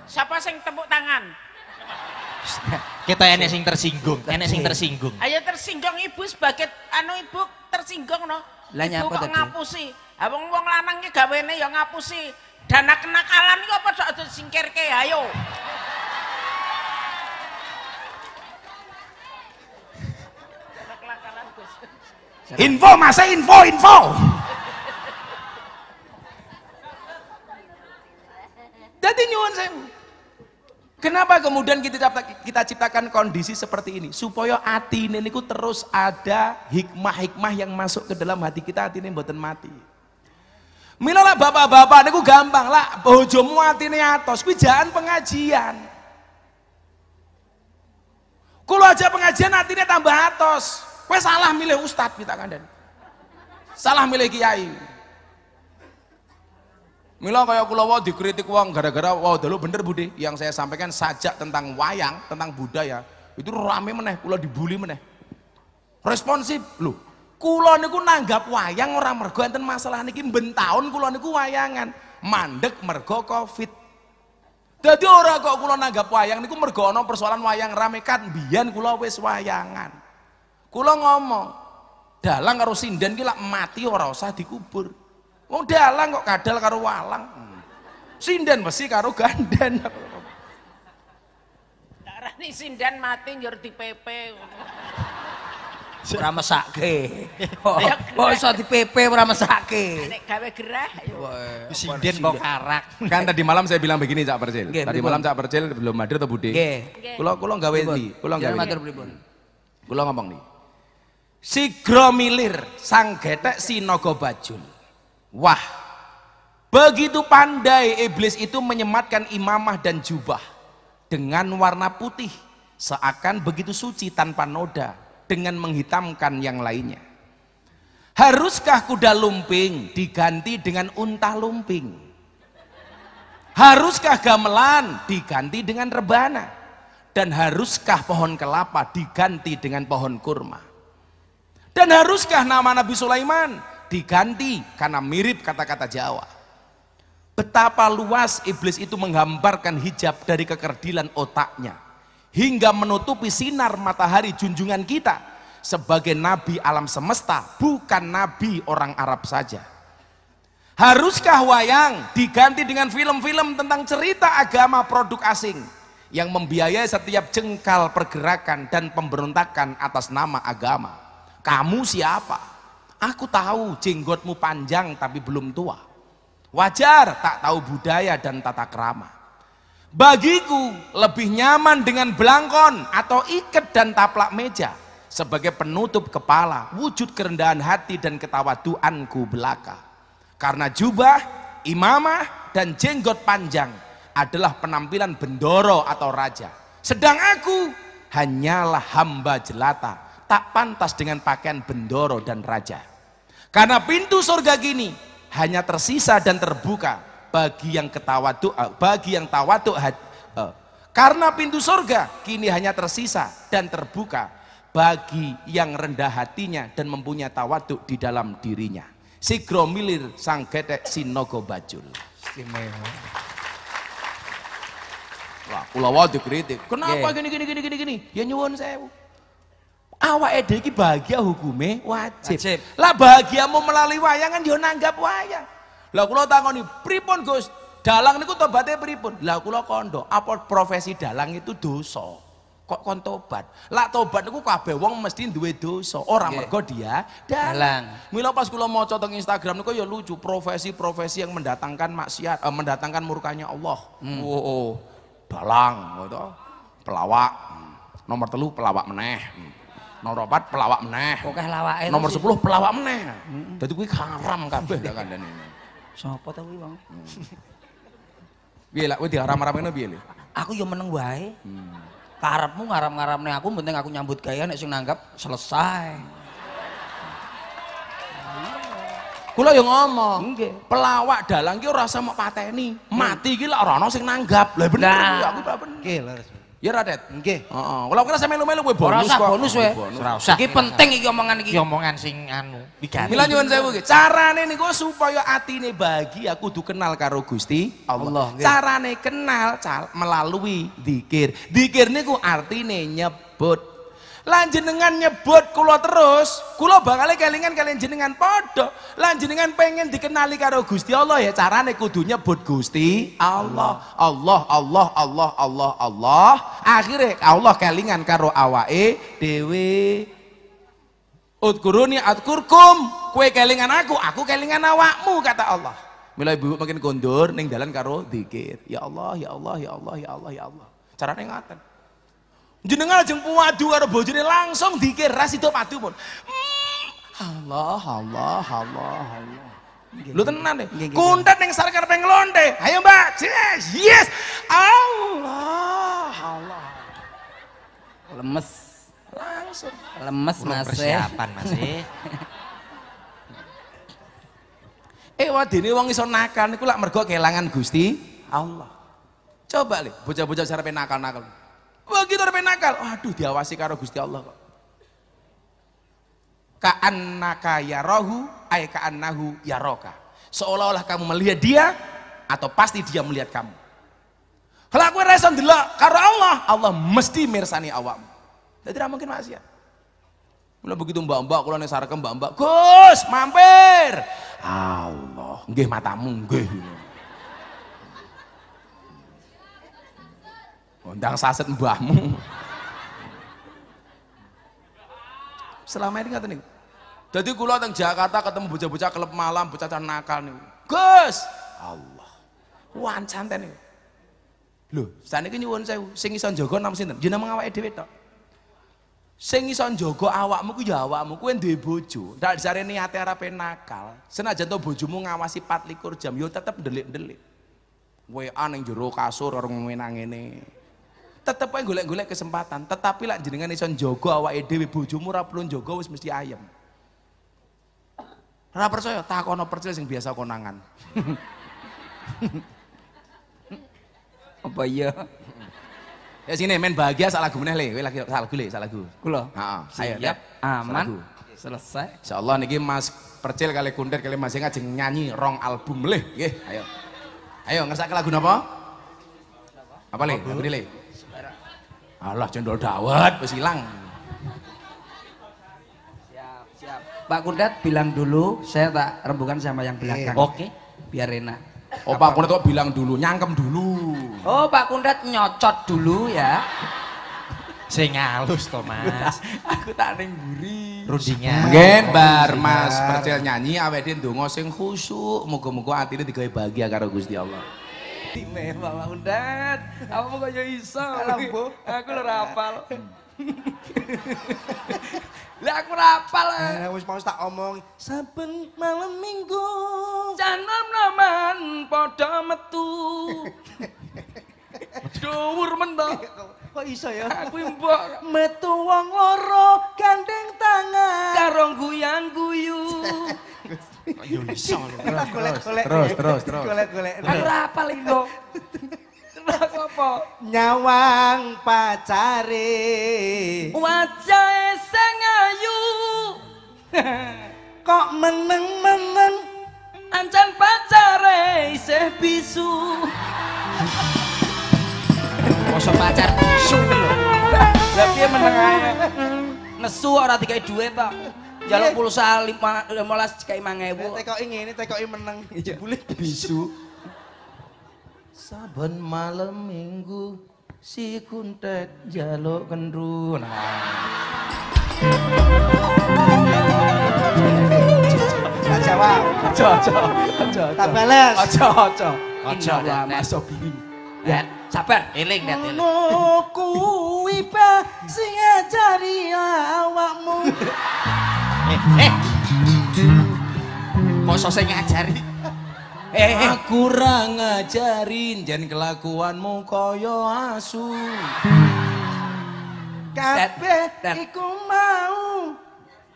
Siapa sing tepuk tangan? Kita enek sing tersinggung, enek sing tersinggung. Ayo tersinggung ibu sebagai anu ibu tersinggung no. Lah ibu kok ngapusi. Abang wong lanang ki gawene ya ngapusi. Dana kenakalan iki apa sok disingkirke ayo. Info masa info info. Jadi nyuwun saya. Kenapa kemudian kita kita ciptakan kondisi seperti ini supaya hati ini terus ada hikmah-hikmah yang masuk ke dalam hati kita hati ini buatan mati. Mila lah bapak-bapak ini gampang lah bojomu hati ini atos kujangan jangan pengajian. Kulo aja pengajian hati ini tambah atos. Kue salah milih ustad kita kandani. Salah milih kiai. Mila kaya kula wau dikritik wong gara-gara wau dulu bener budi yang saya sampaikan sajak tentang wayang, tentang budaya. Itu rame meneh kula dibuli meneh. Responsif lho. Kula niku nanggap wayang ora mergo enten masalah niki ben taun kula niku wayangan, mandek mergo Covid. Jadi orang kok kula nanggap wayang niku mergo ana persoalan wayang rame kan biyen kula wis wayangan. Kula ngomong, dalang karo sinden ki mati ora usah dikubur. Wong dalang kok kadal karo walang. Sinden mesti karo ganden. Darani sinden mati njur di PP. Ora mesake. Ya, kok iso di PP ora mesake. Nek gawe gerah ya. Sinden kok karak. Kan tadi malam saya bilang begini Cak Percil. Tadi malam Cak Percil belum hadir to Budi? Nggih. Kula kula gawe ndi? Kula gawe. Kula ngomong nih. Si Gromilir sang getek si bajul. Wah, begitu pandai iblis itu menyematkan imamah dan jubah dengan warna putih seakan begitu suci tanpa noda dengan menghitamkan yang lainnya. Haruskah kuda lumping diganti dengan unta lumping? Haruskah gamelan diganti dengan rebana? Dan haruskah pohon kelapa diganti dengan pohon kurma? Dan haruskah nama Nabi Sulaiman diganti karena mirip kata-kata Jawa? Betapa luas iblis itu menggambarkan hijab dari kekerdilan otaknya hingga menutupi sinar matahari junjungan kita sebagai nabi alam semesta, bukan nabi orang Arab saja. Haruskah wayang diganti dengan film-film tentang cerita agama produk asing yang membiayai setiap jengkal pergerakan dan pemberontakan atas nama agama? Kamu siapa? Aku tahu jenggotmu panjang tapi belum tua. Wajar tak tahu budaya dan tata kerama. Bagiku lebih nyaman dengan belangkon atau iket dan taplak meja sebagai penutup kepala, wujud kerendahan hati dan ketawaduanku belaka. Karena jubah, imamah, dan jenggot panjang adalah penampilan bendoro atau raja. Sedang aku hanyalah hamba jelata tak pantas dengan pakaian bendoro dan raja. Karena pintu surga gini hanya tersisa dan terbuka bagi yang ketawaduk, eh, bagi yang tawaduk. Eh, karena pintu surga kini hanya tersisa dan terbuka bagi yang rendah hatinya dan mempunyai tawaduk di dalam dirinya. Si gromilir sang si Nogo bajul. Wah, pulau wajib kritik. Kenapa yeah. gini gini gini gini gini? Ya nyuwun saya awak ede bahagia hukume wajib. wajib. Lah bahagiamu melalui wayangan yo nanggap wayang. Lah kula takoni pripun Gus? Dalang niku tobatnya pripun? Lah kulo kondo, apa profesi dalang itu dosa? Kok kon tobat? Lah tobat niku kabeh wong mesti duwe dosa. Ora yeah. mergo dia dalang. Mila pas kula maca teng Instagram niku ya lucu profesi-profesi yang mendatangkan maksiat, eh, mendatangkan murkanya Allah. Hmm. Oh, oh. Dalang gitu. Pelawak. Hmm. Nomor telu pelawak meneh. Hmm. Nomor 4 pelawak meneh. lawak lawake. Nomor sepuluh pelawak meneh. Dadi kuwi haram kabeh tak kandhane. Sapa ta kuwi Bang? Mm. Piye lak kuwi diharam-haramno piye Aku yo meneng wae. Mm. Karepmu ngaram-ngaramne aku penting aku nyambut gaya nih sing nanggap selesai. Kula yang ngomong, Nggih. pelawak dalang ki ora mau pateni. Mati gila lak ora ana nanggap. Lah bener aku bener. Nggih, Ya Radet. Nggih. Heeh. Kalau kira sampe melu-melu kowe bonus kok. Ora bonus kowe. Ora usah. Iki penting iki omongan iki. omongan sing anu diganti. Mila nyuwun sewu iki. Carane niku supaya atine bahagia kudu kenal karo Gusti Allah. Allah Carane kenal cal melalui dzikir. Dzikir niku artine nyebut lanjut nyebut kulo terus kulo bakal kelingan kalian jenengan podo lanjut dengan pengen dikenali karo Gusti Allah ya carane kudu nyebut Gusti Allah Allah Allah Allah Allah Allah akhirnya Allah kelingan karo awae dewi utkuruni adkurkum kue kelingan aku aku kelingan awakmu kata Allah Mila ibu makin kondur neng dalan karo dikir ya Allah ya Allah ya Allah ya Allah ya Allah carane ngaten Jenengan ajeng puadu karo bojone langsung ras itu padu pun. Hmm. Allah Allah Allah Allah. Lu tenan deh. Kuntet yang sar karepe nglonte. Ayo Mbak. Yes. yes. Allah Allah. Lemes. Langsung. Lemes Mas. Persiapan Mas. Eh. eh wadene wong iso nakal niku lak mergo kelangan Gusti Allah. Coba lih, bocah-bocah sare nakal-nakal. Begitu ada nakal, aduh diawasi karo Gusti Allah kok. Ka'annaka rohu ay ka'annahu yaroka. Seolah-olah kamu melihat dia atau pasti dia melihat kamu. Kalau aku rasa delok karo Allah, Allah mesti mirsani awam. Jadi tidak mungkin maksiat. Mula begitu mbak-mbak kalau nek sarkem mbak-mbak, Gus, mampir. Allah, nggih matamu nggih. Undang saset mbahmu. Selama ini kata nih. Jadi kula teng Jakarta ketemu bocah-bocah klub malam, bocah nakal nih. Gus, Allah. Wan santen niku. Lho, saniki nyuwun sewu, sing iso njogo nam sinten? Jenengan awake dhewe tok. Sing iso njogo awakmu ku ya awakmu, kuwi duwe bojo. Ndak jare niate ora nakal. Senajan to bojomu ngawasi 24 jam, yo tetep delik-delik. Wean ning jero kasur orang ngene ngene tetep aja golek-golek kesempatan, tetapi lak jenengan iso njaga awake dhewe bojomu ora perlu njaga wis mesti ayem. Ora percaya takono percil sing biasa konangan. Apa iya? Ya sini men bahagia salah gue le, kowe lagi salah gue le, salah gue. Kulo. Siap. Ayo aman. Selesai. Insyaallah niki Mas Percil kali kunder kali Mas ngajeng nyanyi rong album leh nggih. Ayo. Ayo ngersak lagu napa? Apa le? Lagu le. Allah cendol dawet wis ilang. Siap, siap. Pak Kurdat bilang dulu, saya tak rembukan sama yang belakang. Eh, oke. Okay. Biar enak. Oh Pak Kurdat kok bilang dulu, nyangkem dulu. Oh Pak Kurdat nyocot dulu ya. Sing halus to Mas. aku tak ning mburi. Rundingan. Mungkin bar Mas percil nyanyi awake dhewe ndonga sing khusyuk, muga-muga atine digawe bahagia karo Gusti Allah. Dime mama undet. Apa kok yo iso? Lampu. Aku ora hafal. Lah aku ora hafal. Eh. eh wis mau tak omong. Saben malam Minggu. Canom naman podo metu. Dhuwur mentok. Kok iso ya? Aku mbok metu wong loro gandeng tangan karo guyang guyu. Golek-golek. Terus terus terus. Golek-golek. Ora apal Terus apa? Nyawang pacare. Wajah sing ayu. Kok meneng-meneng ancan pacare isih bisu. Masa pacar suwi lho. tapi piye meneng ya. Nesu ora dikai duit pak Jaluk iya. pulsa 15 dikai 5000. Tekoki ngene, tekoki meneng. Iya, Bulit bisu. Saben malam minggu si kuntet jaluk kendru. Nah. Jawa. Aja aja aja. Tak bales. Aja aja. Aja masuk bing sabar eling dat eling sing awakmu eh eh mosok sing ngajari Eh, eh, eh. aku ngajarin jan kelakuanmu kaya asu. Kabeh iku mau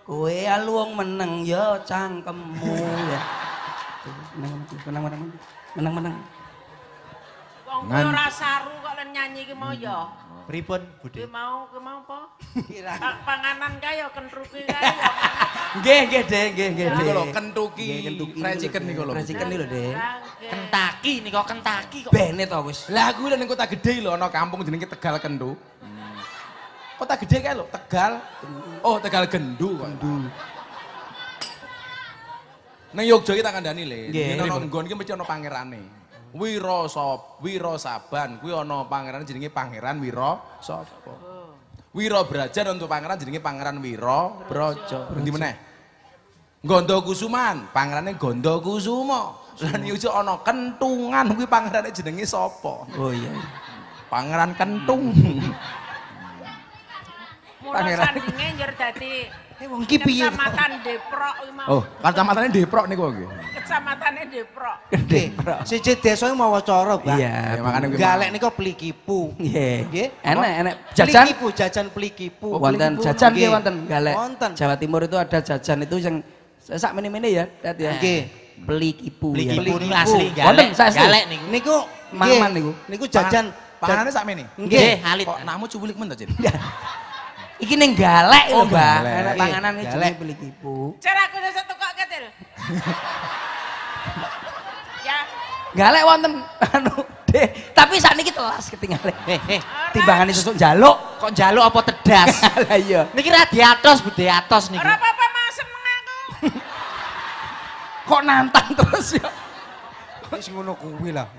kowe aluung meneng ya cangkemmu ya. Menang menang menang menang menang. Wong ora saru kok lan nyanyi ki mau ya. Pripun Budhe? Ki mau, ki mau apa? Kira. Panganan kae kentuki kentruki kae ya. Nggih, nggih, Dek, nggih, nggih. Niku lho kentruki. Fried chicken niku lho. Fried chicken niku lho, Dek. Kentaki niku kok kentaki kok. Bene to wis. Lah kuwi lho ning kota gede lho ana kampung jenenge Tegal kentu hmm. Kota gede kae lho, Tegal. Oh, Tegal Gendu. Gendu. Nang Yogyakarta kita kandani lho. Nang Nonggon iki mesti ana pangerane. Wiro Wiro Saban, kuwi ana pangeran jenenge Pangeran Wiro, oh. Wirasaba. Wiro Brajan untuk pangeran jenenge Pangeran Wiro Brojo, Endi meneh? Gondo Kusuman, pangerane Gondo dan Lan yo ana kentungan kuwi pangerane jenenge sapa? Oh iya. iya. Pangeran Kentung. Pangeran sandinge njur dadi Eh, wong ki piye? Kecamatan Deprok mau. Oh, kecamatannya Deprok niku nggih. Kecamatannya Deprok. Deprok. Eh, siji desa mau cara, Pak. Iya, eh, makane kuwi. Galek niku plikipu. Nggih. Nggih. Enak enak jajan. Plikipu, jajan plikipu. Oh, wonten jajan nggih wonten galek. Jawa Timur itu ada jajan itu yang sak mene-mene ya, lihat ya. Nggih. Plikipu. Plikipu niku asli galek. Wonten galek niku. Niku mangan niku. Niku jajan Panganannya sak mene. Nggih, halit. Kok namu cubulik men to, Cin? Iki neng galak oh, lho, Mbak. Enak iya, panganan ini jenenge beli tipu. Cara aku sesuk tukokke lho. ya. Galak wonten anu deh, tapi saat ini telas ketinggalan. Heh, Timbangan ini susuk jaluk. Kok jaluk apa tedas? Lah iya. Niki bu di atas niki. Ora apa-apa masem aku. Kok nantang terus ya? Wis ngono kuwi lah.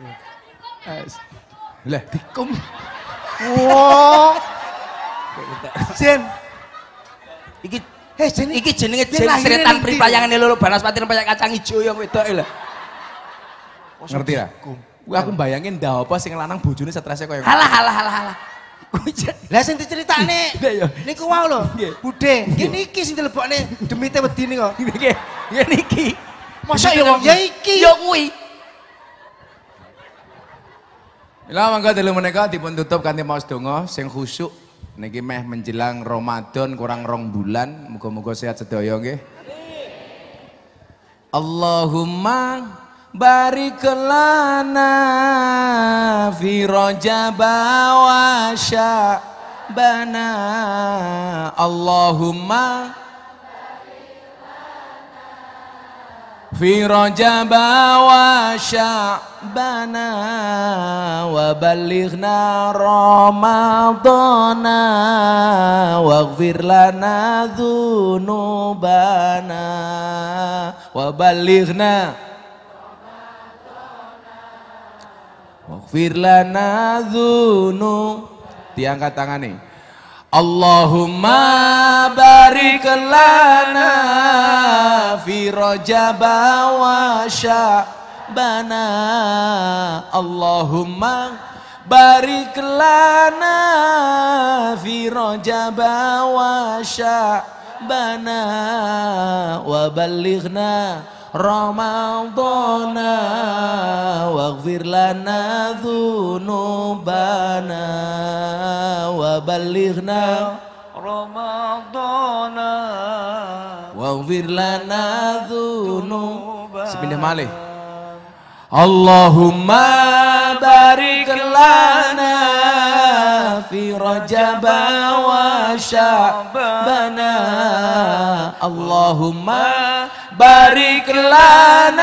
Lah dikum. Wow. Jin. Iki Heh jen, iki jenenge jen seretan pripayangane loro banaspati rempeyek kacang ijo yang wedoke lho. Ngerti ra? Ya? Kuwi aku bayangin ndak apa sing lanang bojone strese koyo. Halah halah halah halah. Lah sing diceritane iya. niku wae lho. Budhe, iki niki sing dilebokne demite wedi kok. Nggih. Ya niki. Masa ya wong ya iki. Ya kuwi. Mila mangga dalu menika dipun tutup kanthi maos donga sing khusyuk Niki meh menjelang Ramadan kurang rong bulan, muka-muka sehat sedoyo nggih. Allahumma barik lana fi rajab wa sya'bana. Allahumma fi rajaba wa sya'bana wa balighna ramadhana wa ghfir lana dhunubana wa balighna wa ghfir lana dhunubana diangkat tangan nih Allahumma barik lana fi rajaba wa sya'bana Allahumma barik lana fi rajaba wa sya'bana wa balighna Ramadana Waghfir lana dhunubana Waballighna Ramadana Waghfir lana dhunubana Sepindah malih Allahumma barik lana fi Rajab wa sya'bana Allahumma Bariklah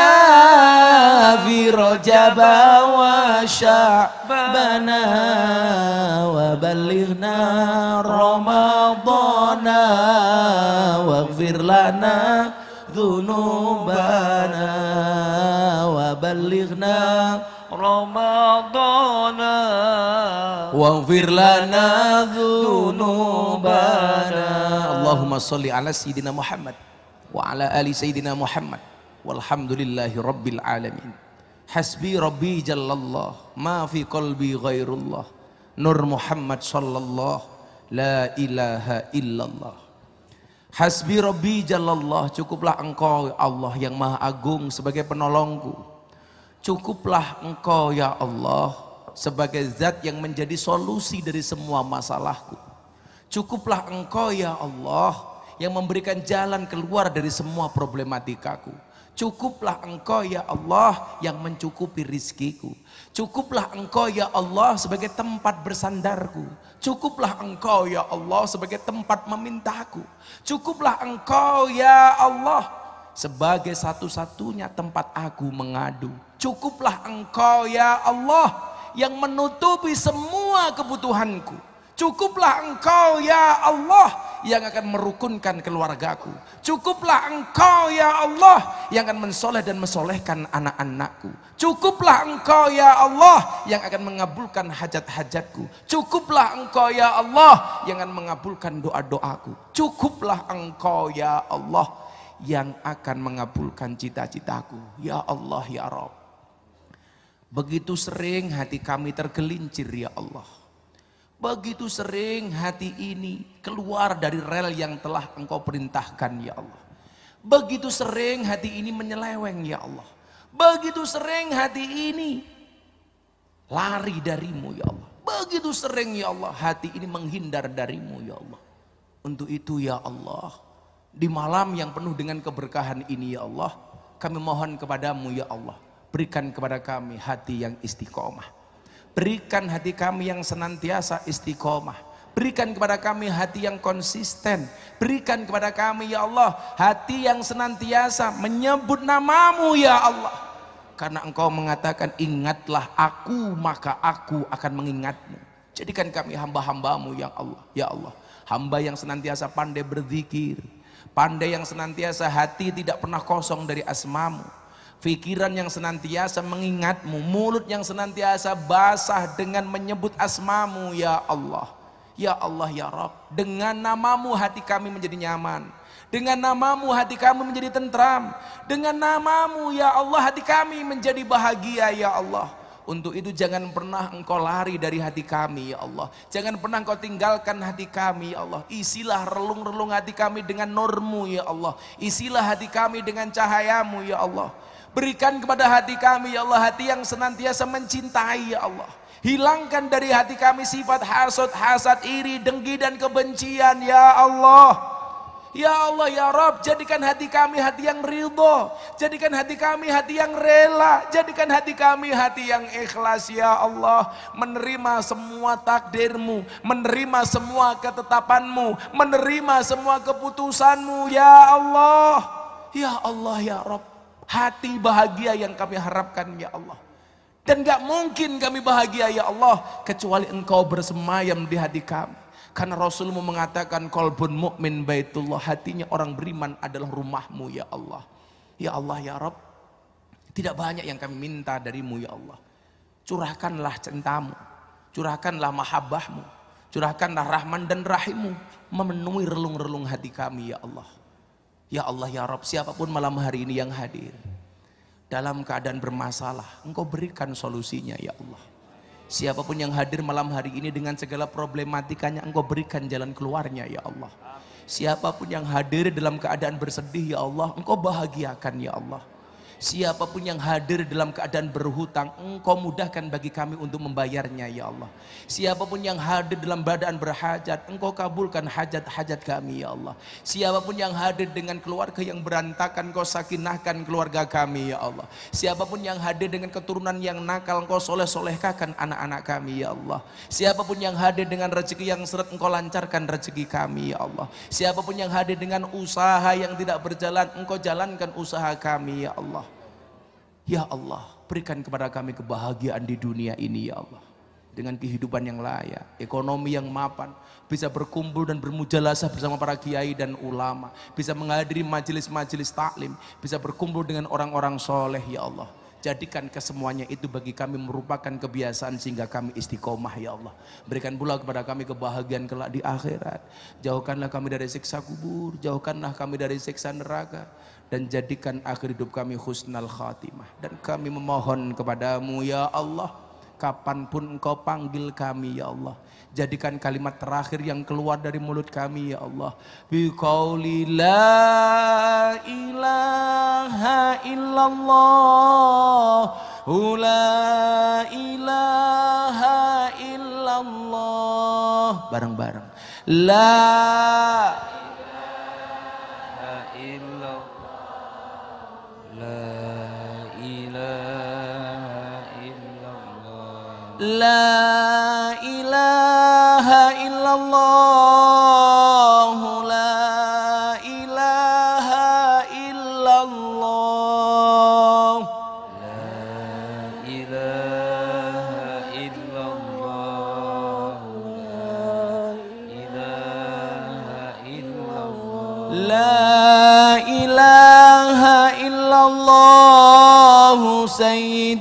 fi rojaba wa sya'bana wa balighna ramadana wa lana dhunubana wa balighna ramadana wa lana dhunubana Allahumma salli ala Sayyidina Muhammad wa ala ali sayyidina Muhammad walhamdulillahi rabbil alamin hasbi rabbi jallallah ma fi qalbi ghairullah nur Muhammad sallallahu la ilaha illallah hasbi rabbi jallallah cukuplah engkau ya Allah yang maha agung sebagai penolongku cukuplah engkau ya Allah sebagai zat yang menjadi solusi dari semua masalahku cukuplah engkau ya Allah yang memberikan jalan keluar dari semua problematikaku. Cukuplah engkau ya Allah yang mencukupi rizkiku. Cukuplah engkau ya Allah sebagai tempat bersandarku. Cukuplah engkau ya Allah sebagai tempat memintaku. Cukuplah engkau ya Allah sebagai satu-satunya tempat aku mengadu. Cukuplah engkau ya Allah yang menutupi semua kebutuhanku. Cukuplah engkau ya Allah yang akan merukunkan keluargaku. Cukuplah engkau ya Allah yang akan mensoleh dan mensolehkan anak-anakku. Cukuplah engkau ya Allah yang akan mengabulkan hajat-hajatku. Cukuplah engkau ya Allah yang akan mengabulkan doa-doaku. Cukuplah engkau ya Allah yang akan mengabulkan cita-citaku. Ya Allah ya Rob. Begitu sering hati kami tergelincir ya Allah Begitu sering hati ini keluar dari rel yang telah engkau perintahkan ya Allah. Begitu sering hati ini menyeleweng ya Allah. Begitu sering hati ini lari darimu ya Allah. Begitu sering ya Allah hati ini menghindar darimu ya Allah. Untuk itu ya Allah. Di malam yang penuh dengan keberkahan ini ya Allah. Kami mohon kepadamu ya Allah. Berikan kepada kami hati yang istiqomah Berikan hati kami yang senantiasa istiqomah. Berikan kepada kami hati yang konsisten. Berikan kepada kami ya Allah hati yang senantiasa menyebut namamu ya Allah. Karena engkau mengatakan ingatlah aku maka aku akan mengingatmu. Jadikan kami hamba-hambamu ya Allah. Ya Allah. Hamba yang senantiasa pandai berzikir. Pandai yang senantiasa hati tidak pernah kosong dari asmamu Fikiran yang senantiasa mengingatmu, mulut yang senantiasa basah dengan menyebut asmamu ya Allah. Ya Allah ya Rob, dengan namamu hati kami menjadi nyaman. Dengan namamu hati kami menjadi tentram. Dengan namamu ya Allah hati kami menjadi bahagia ya Allah. Untuk itu jangan pernah engkau lari dari hati kami ya Allah. Jangan pernah engkau tinggalkan hati kami ya Allah. Isilah relung-relung hati kami dengan nurmu ya Allah. Isilah hati kami dengan cahayamu ya Allah. Berikan kepada hati kami ya Allah hati yang senantiasa mencintai ya Allah. Hilangkan dari hati kami sifat hasut, hasad, iri, dengki dan kebencian ya Allah. Ya Allah ya Rob jadikan hati kami hati yang ridho Jadikan hati kami hati yang rela Jadikan hati kami hati yang ikhlas ya Allah Menerima semua takdirmu Menerima semua ketetapanmu Menerima semua keputusanmu ya Allah Ya Allah ya Rob hati bahagia yang kami harapkan ya Allah. Dan gak mungkin kami bahagia ya Allah kecuali engkau bersemayam di hati kami. Karena Rasulmu mengatakan kolbun mukmin baitullah hatinya orang beriman adalah rumahmu ya Allah. Ya Allah ya Rob, tidak banyak yang kami minta darimu ya Allah. Curahkanlah cintamu, curahkanlah mahabbahmu, curahkanlah rahman dan rahimmu memenuhi relung-relung hati kami ya Allah. Ya Allah ya Rob siapapun malam hari ini yang hadir. Dalam keadaan bermasalah, engkau berikan solusinya ya Allah. Siapapun yang hadir malam hari ini dengan segala problematikanya, engkau berikan jalan keluarnya ya Allah. Siapapun yang hadir dalam keadaan bersedih ya Allah, engkau bahagiakan ya Allah. Siapapun yang hadir dalam keadaan berhutang, engkau mudahkan bagi kami untuk membayarnya ya Allah. Siapapun yang hadir dalam badan berhajat, engkau kabulkan hajat-hajat kami ya Allah. Siapapun yang hadir dengan keluarga yang berantakan, engkau sakinahkan keluarga kami ya Allah. Siapapun yang hadir dengan keturunan yang nakal, engkau soleh solehkan anak-anak kami ya Allah. Siapapun yang hadir dengan rezeki yang seret, engkau lancarkan rezeki kami ya Allah. Siapapun yang hadir dengan usaha yang tidak berjalan, engkau jalankan usaha kami ya Allah. Ya Allah, berikan kepada kami kebahagiaan di dunia ini ya Allah. Dengan kehidupan yang layak, ekonomi yang mapan, bisa berkumpul dan bermujalasah bersama para kiai dan ulama, bisa menghadiri majelis-majelis taklim, bisa berkumpul dengan orang-orang soleh ya Allah. Jadikan kesemuanya itu bagi kami merupakan kebiasaan sehingga kami istiqomah ya Allah. Berikan pula kepada kami kebahagiaan kelak di akhirat. Jauhkanlah kami dari siksa kubur, jauhkanlah kami dari siksa neraka dan jadikan akhir hidup kami husnal khatimah dan kami memohon kepadamu ya Allah kapanpun engkau panggil kami ya Allah jadikan kalimat terakhir yang keluar dari mulut kami ya Allah biqauli la ilaha illallah la ilaha illallah bareng-bareng la لا إله إلا الله لا إله إلا الله لا إله إلا الله لا إله إلا الله لا إله إلا الله سيد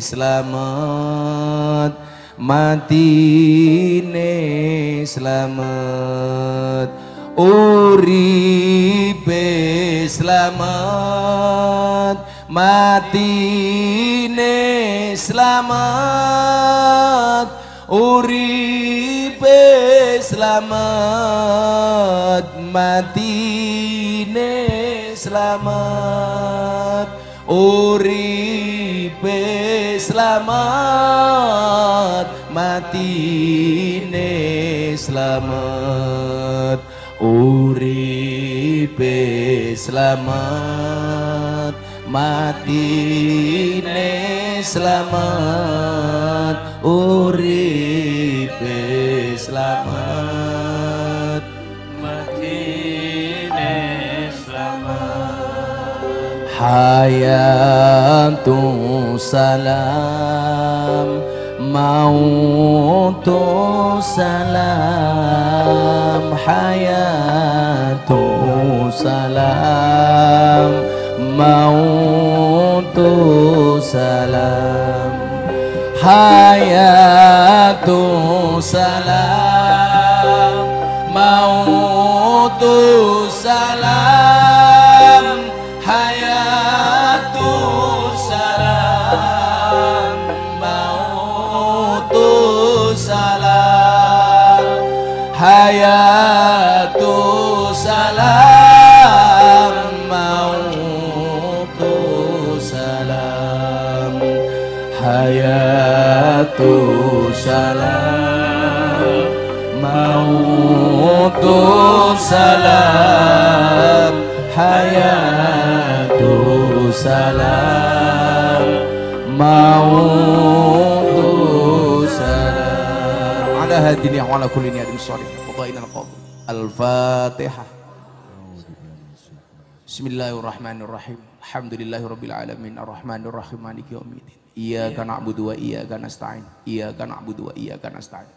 selamat matine selamat uripe selamat matine selamat uripe selamat matine selamat uripe selamat matine selamat uripe selamat matine selamat uripe selamat حياة سلام موت سلام حياة سلام موت سلام حياة سلام موت سلام salam hayatu salam mautu salam ala hadini wa ala kulli niyatin shalih qadaina al-qadr al-fatihah Bismillahirrahmanirrahim Alhamdulillahirabbil alamin arrahmanirrahim maliki yaumiddin iyyaka na'budu wa iyyaka nasta'in iyyaka na'budu wa iyyaka nasta'in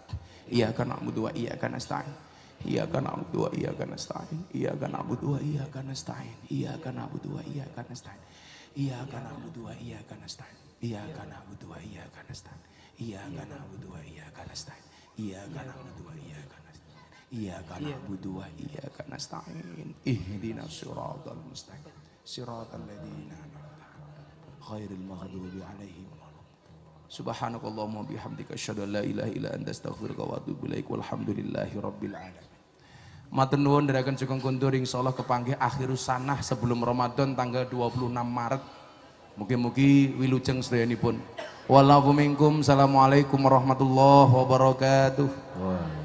iyyaka na'budu wa iyyaka nasta'in Iyyaka na'budu wa iyyaka nasta'in. Iyyaka na'budu wa iyyaka nasta'in. Iyyaka na'budu wa iyyaka nasta'in. Iyyaka na'budu wa iyyaka nasta'in. Iyyaka na'budu wa iyyaka nasta'in. Iyyaka na'budu wa iyyaka nasta'in. Iyyaka na'budu wa iyyaka nasta'in. Iyyaka na'budu iya. wa iyyaka nasta'in. Ihdinas siratal mustaqim. Siratal ladzina an'amta 'alaihim ghairil maghdubi 'alaihim Subhanakallahumma bihamdika asyhadu an la ilaha illa anta astaghfiruka wa atubu ilaik walhamdulillahi rabbil alamin. Matur nuwun dirakan Sugeng Kuntur insyaallah kepanggih akhir sanah sebelum Ramadan tanggal 26 Maret. Mugi-mugi wilujeng sedayanipun. Wallahu minkum. Assalamualaikum warahmatullahi wabarakatuh. Wow.